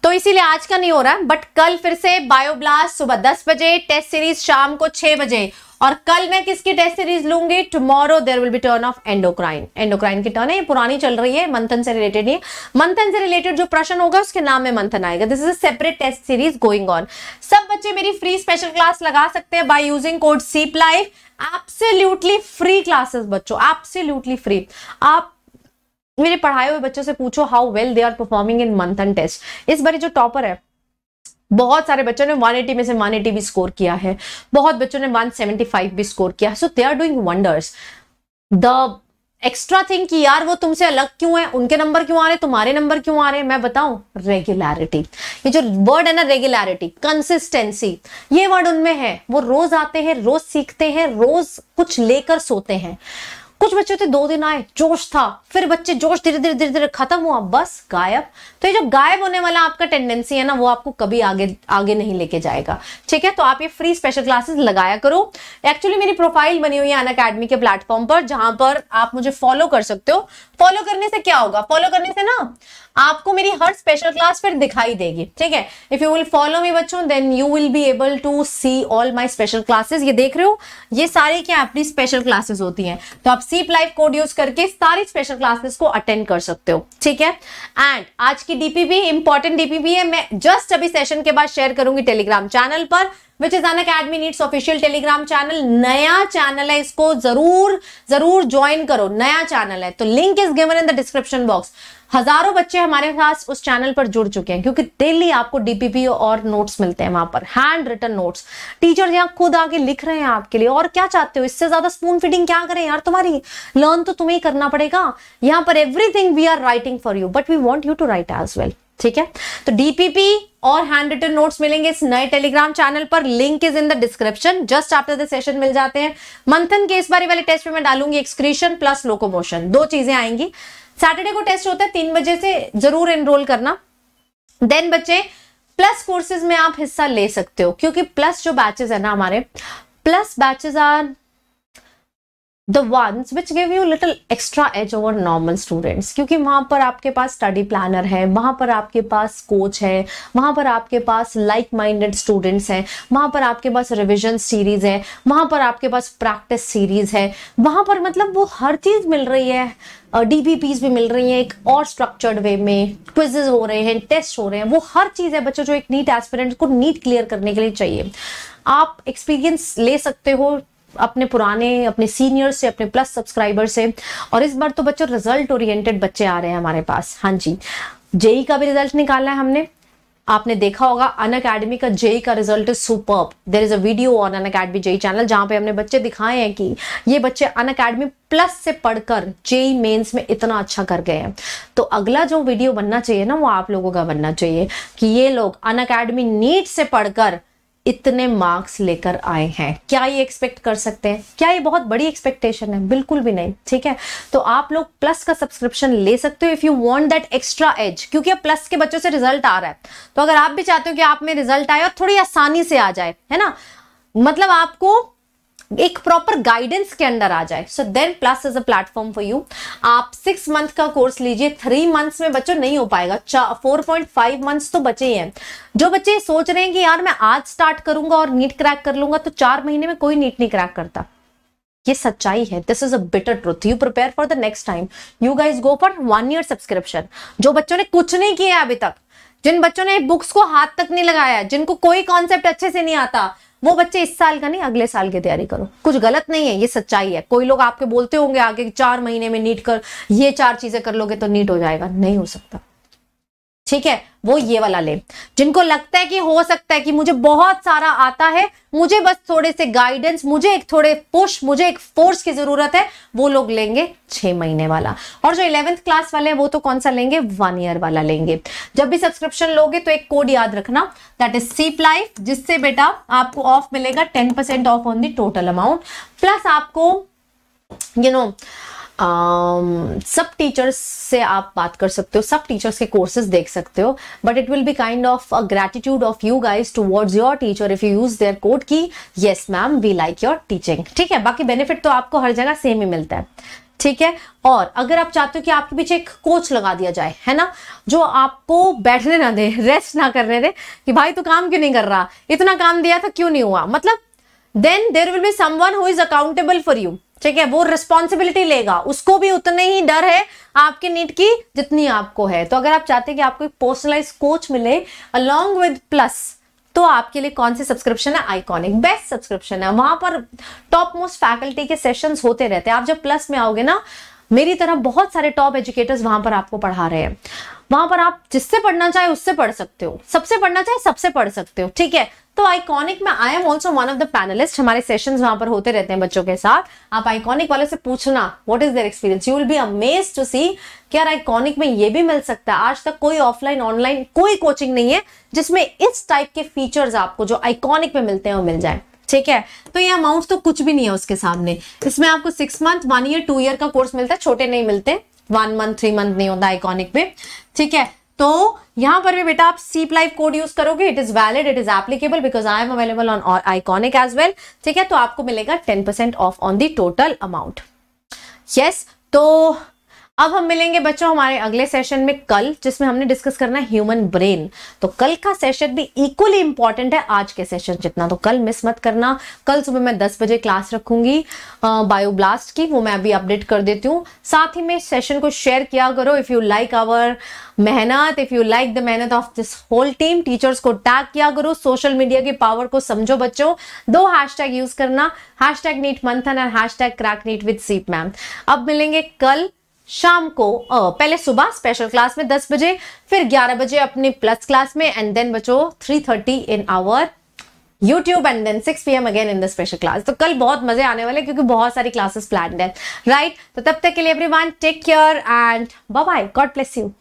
तो इसीलिए आज का नहीं हो रहा बट कल फिर से बायोब्लास्ट सुबह दस बजे टेस्ट सीरीज शाम को छह बजे और कल मैं किसकी टेस्ट सीरीज लूंगी tomorrow there will be turn of endocrine endocrine की टर्न है ये पुरानी चल रही है मंथन से रिलेटेड नहीं मंथन से रिलेटेड जो प्रश्न होगा उसके नाम में मंथन आएगा this is a separate test series going on सब बच्चे मेरी फ्री स्पेशल क्लास लगा सकते हैं by using code Seep live absolutely free classes बच्चों एब्सोल्युटली फ्री आप मेरे पढ़ाए हुए बच्चों से पूछो how well they are performing in Manthan test इस बार जो टॉपर है बहुत सारे बच्चों ने 180 में से 180 भी स्कोर किया है बहुत बच्चों ने 175 भी स्कोर किया so they are doing wonders the extra thing कि यार वो तुमसे अलग क्यों है उनके नंबर क्यों आ रहे तुम्हारे नंबर क्यों आ रहे मैं बताऊं रेगुलरिटी ये जो वर्ड है ना रेगुलरिटी कंसिस्टेंसी ये वर्ड उनमें है वो रोज आते हैं रोज सीखते हैं रोज कुछ लेकर सोते हैं कुछ बच्चे होते दो दिन आए जोश था फिर बच्चे जोश धीरे धीरे धीरे धीरे खत्म हुआ बस गायब तो ये जो गायब होने वाला आपका टेंडेंसी है ना वो आपको कभी आगे आगे नहीं लेके जाएगा ठीक है तो आप ये फ्री स्पेशल क्लासेस लगाया करो एक्चुअली मेरी प्रोफाइल बनी हुई है अन अकेडमी के प्लेटफॉर्म पर जहां पर आप मुझे फॉलो कर सकते हो फॉलो करने से क्या होगा फॉलो करने से ना आपको मेरी हर स्पेशल क्लास फिर दिखाई देगी ठीक है if you will follow me बच्चों then you will be able to see all my special classes ये देख रहे हो ये सारी क्या अपनी स्पेशल क्लासेस होती हैं तो आप सीप लाइव कोड यूज करके सारी स्पेशल क्लासेस को अटेंड कर सकते हो ठीक है एंड आज की डीपी भी इंपॉर्टेंट भी है मैं जस्ट अभी सेशन के बाद शेयर करूंगी टेलीग्राम चैनल पर which is Unacademy NEET's official Telegram channel नया चैनल है इसको जरूर जरूर ज्वाइन करो नया चैनल है तो link is given in the description box हजारों बच्चे हमारे पास उस चैनल पर जुड़ चुके हैं क्योंकि डेली आपको डीपीपी और नोट्स मिलते हैं वहां पर हैंड रिटन नोट्स टीचर यहाँ खुद आगे लिख रहे हैं आपके लिए और क्या चाहते हो इससे ज्यादा स्पून फीडिंग क्या करें यार तुम्हारी लर्न तो तुम्हें करना पड़ेगा यहाँ पर everything we are writing for you but we want you to write as well ठीक है तो डीपीपी और हैंड रिटन नोट्स मिलेंगे इस नए टेलीग्राम चैनल पर link is in the description just after the session मिल जाते हैं मंथन के इस बारे वाले टेस्ट में मैं डालूंगी एक्सक्रीशन प्लस लोकोमोशन दो चीजें आएंगी सैटरडे को टेस्ट होता है तीन बजे से जरूर एनरोल करना देन बच्चे प्लस कोर्सेज में आप हिस्सा ले सकते हो क्योंकि प्लस जो बैचेस है ना हमारे plus batches are the ones which give you little extra edge over normal students क्योंकि वहां पर आपके पास स्टडी प्लानर है वहां पर आपके पास कोच है वहां पर आपके पास लाइक माइंडेड स्टूडेंट्स हैं वहां पर आपके पास रिविजन सीरीज है वहां पर आपके पास प्रैक्टिस सीरीज है वहां पर मतलब वो हर चीज़ मिल रही है डीबीपीज भी मिल रही हैं एक और स्ट्रक्चर्ड वे में क्विजेज हो रहे हैं टेस्ट हो रहे हैं वो हर चीज़ है बच्चों जो एक नीट एस्पिरेंट को नीट क्लियर करने के लिए चाहिए आप एक्सपीरियंस ले सकते हो अपने पुराने अपने सीनियर से अपने प्लस सब्सक्राइबर से और इस बार तो बच्चों रिजल्ट ओरिएंटेड बच्चे आ रहे हैं हमारे पास हाँ जी जेई e e का भी रिजल्ट निकाला है हमने आपने देखा होगा अन अकेडमी का जेई e e का result is super there is a video on on academy JEE channel जहां पे हमने बच्चे दिखाए हैं कि ये बच्चे अन अकेडमी प्लस से पढ़कर जेई मेंस e में इतना अच्छा कर गए हैं तो अगला जो वीडियो बनना चाहिए ना वो आप लोगों का बनना चाहिए कि ये लोग अन अकेडमी नीट से पढ़कर इतने मार्क्स लेकर आए हैं क्या ये एक्सपेक्ट कर सकते हैं क्या ये बहुत बड़ी एक्सपेक्टेशन है बिल्कुल भी नहीं ठीक है तो आप लोग प्लस का सब्सक्रिप्शन ले सकते हो if you want that extra edge क्योंकि अब प्लस के बच्चों से रिजल्ट आ रहा है तो अगर आप भी चाहते हो कि आप में रिजल्ट आए और थोड़ी आसानी से आ जाए है ना मतलब आपको एक प्रॉपर गाइडेंस के अंदर आ जाए so then plus is a platform for you आप सिक्स मंथ का कोर्स लीजिए थ्री मंथ्स में बच्चों नहीं हो पाएगा फोर पॉइंट फाइव मंथ्स तो बचे ही हैं जो बच्चे सोच रहे हैं कि यार मैं आज स्टार्ट करूंगा और नीट क्रैक कर लूंगा तो चार महीने में कोई नीट नहीं क्रैक करता ये सच्चाई है this is a better truth you prepare for the next time you guys go for one year subscription जो बच्चों ने कुछ नहीं किया अभी तक जिन बच्चों ने बुक्स को हाथ तक नहीं लगाया जिनको कोई कॉन्सेप्ट अच्छे से नहीं आता वो बच्चे इस साल का नहीं अगले साल की तैयारी करो कुछ गलत नहीं है ये सच्चाई है कोई लोग आपके बोलते होंगे आगे चार महीने में नीट कर ये चार चीजें कर लोगे तो नीट हो जाएगा नहीं हो सकता ठीक है वो ये वाला ले जिनको लगता है कि हो सकता है कि मुझे बहुत सारा आता है मुझे बस थोड़े से गाइडेंस मुझे एक थोड़े पुश मुझे एक फोर्स की जरूरत है वो लोग लेंगे छह महीने वाला और जो इलेवेंथ क्लास वाले हैं वो तो कौन सा लेंगे वन ईयर वाला लेंगे जब भी सब्सक्रिप्शन लोगे तो एक कोड याद रखना दैट इज सीप लाइफ जिससे बेटा आपको ऑफ मिलेगा ten off on the total amount plus आपको you you know know, Um, सब टीचर्स से आप बात कर सकते हो सब टीचर्स के कोर्सेज देख सकते हो but it will be kind of a gratitude of you guys towards your teacher if you use their code की yes ma'am we like your teaching ठीक है बाकी बेनिफिट तो आपको हर जगह सेम ही मिलता है ठीक है और अगर आप चाहते हो कि आपके पीछे एक कोच लगा दिया जाए है ना जो आपको बैठने ना दे रेस्ट ना करने दे कि भाई तू काम क्यों नहीं कर रहा इतना काम दिया था क्यों नहीं हुआ मतलब then there will be someone who is accountable for you ठीक है वो रिस्पॉन्सिबिलिटी लेगा उसको भी उतने ही डर है आपके नीट की जितनी आपको है तो अगर आप चाहते हैं कि आपको एक पर्सनलाइज कोच मिले अलॉन्ग विद प्लस तो आपके लिए कौन सी सब्सक्रिप्शन है आइकॉनिक बेस्ट सब्सक्रिप्शन है वहां पर टॉप मोस्ट फैकल्टी के सेशंस होते रहते हैं आप जब प्लस में आओगे ना मेरी तरह बहुत सारे टॉप एजुकेटर्स वहां पर आपको पढ़ा रहे हैं वहां पर आप जिससे पढ़ना चाहे उससे पढ़ सकते हो सबसे पढ़ना चाहे सबसे पढ़ सकते हो ठीक है तो आइकॉनिक में I am also one of the panelist हमारे सेशन वहां पर होते रहते हैं बच्चों के साथ आप आइकॉनिक वाले से पूछना what is there experience you will be amaze to see यार आइकॉनिक में ये भी मिल सकता है आज तक कोई ऑफलाइन ऑनलाइन कोई कोचिंग नहीं है जिसमें इस टाइप के फीचर्स आपको जो आइकॉनिक में मिलते हैं वो मिल जाए ठीक है तो ये अमाउंट तो कुछ भी नहीं है उसके सामने इसमें आपको six month one year two year का कोर्स मिलता है छोटे नहीं मिलते वन मंथ थ्री मंथ नहीं होता आइकॉनिक में ठीक है तो यहां पर भी बेटा आप सीप लाइव कोड यूज करोगे it is valid it is applicable because I am available on iconic as well ठीक है तो आपको मिलेगा ten percent off on the total amount yes तो अब हम मिलेंगे बच्चों हमारे अगले सेशन में कल जिसमें हमने डिस्कस करना है ह्यूमन ब्रेन तो कल का सेशन भी इक्वली इंपॉर्टेंट है आज के सेशन जितना तो कल मिस मत करना कल सुबह मैं 10 बजे क्लास रखूंगी बायोब्लास्ट की वो मैं अभी अपडेट कर देती हूँ साथ ही में सेशन को शेयर किया करो इफ़ यू लाइक आवर मेहनत इफ़ यू लाइक द मेहनत of this whole team teachers को टैग किया करो सोशल मीडिया के पावर को समझो बच्चों दो हैश यूज करना tag NEET Manthan and hash tag crack NEET with Seep ma'am अब मिलेंगे कल शाम को पहले सुबह स्पेशल क्लास में 10 बजे फिर 11 बजे अपनी प्लस क्लास में एंड देन बचो 3:30 in our YouTube and then 6 pm again in the special class तो कल बहुत मजे आने वाले क्योंकि बहुत सारी क्लासेस प्लान है राइट तो तब तक के लिए everyone take care and bye bye God bless you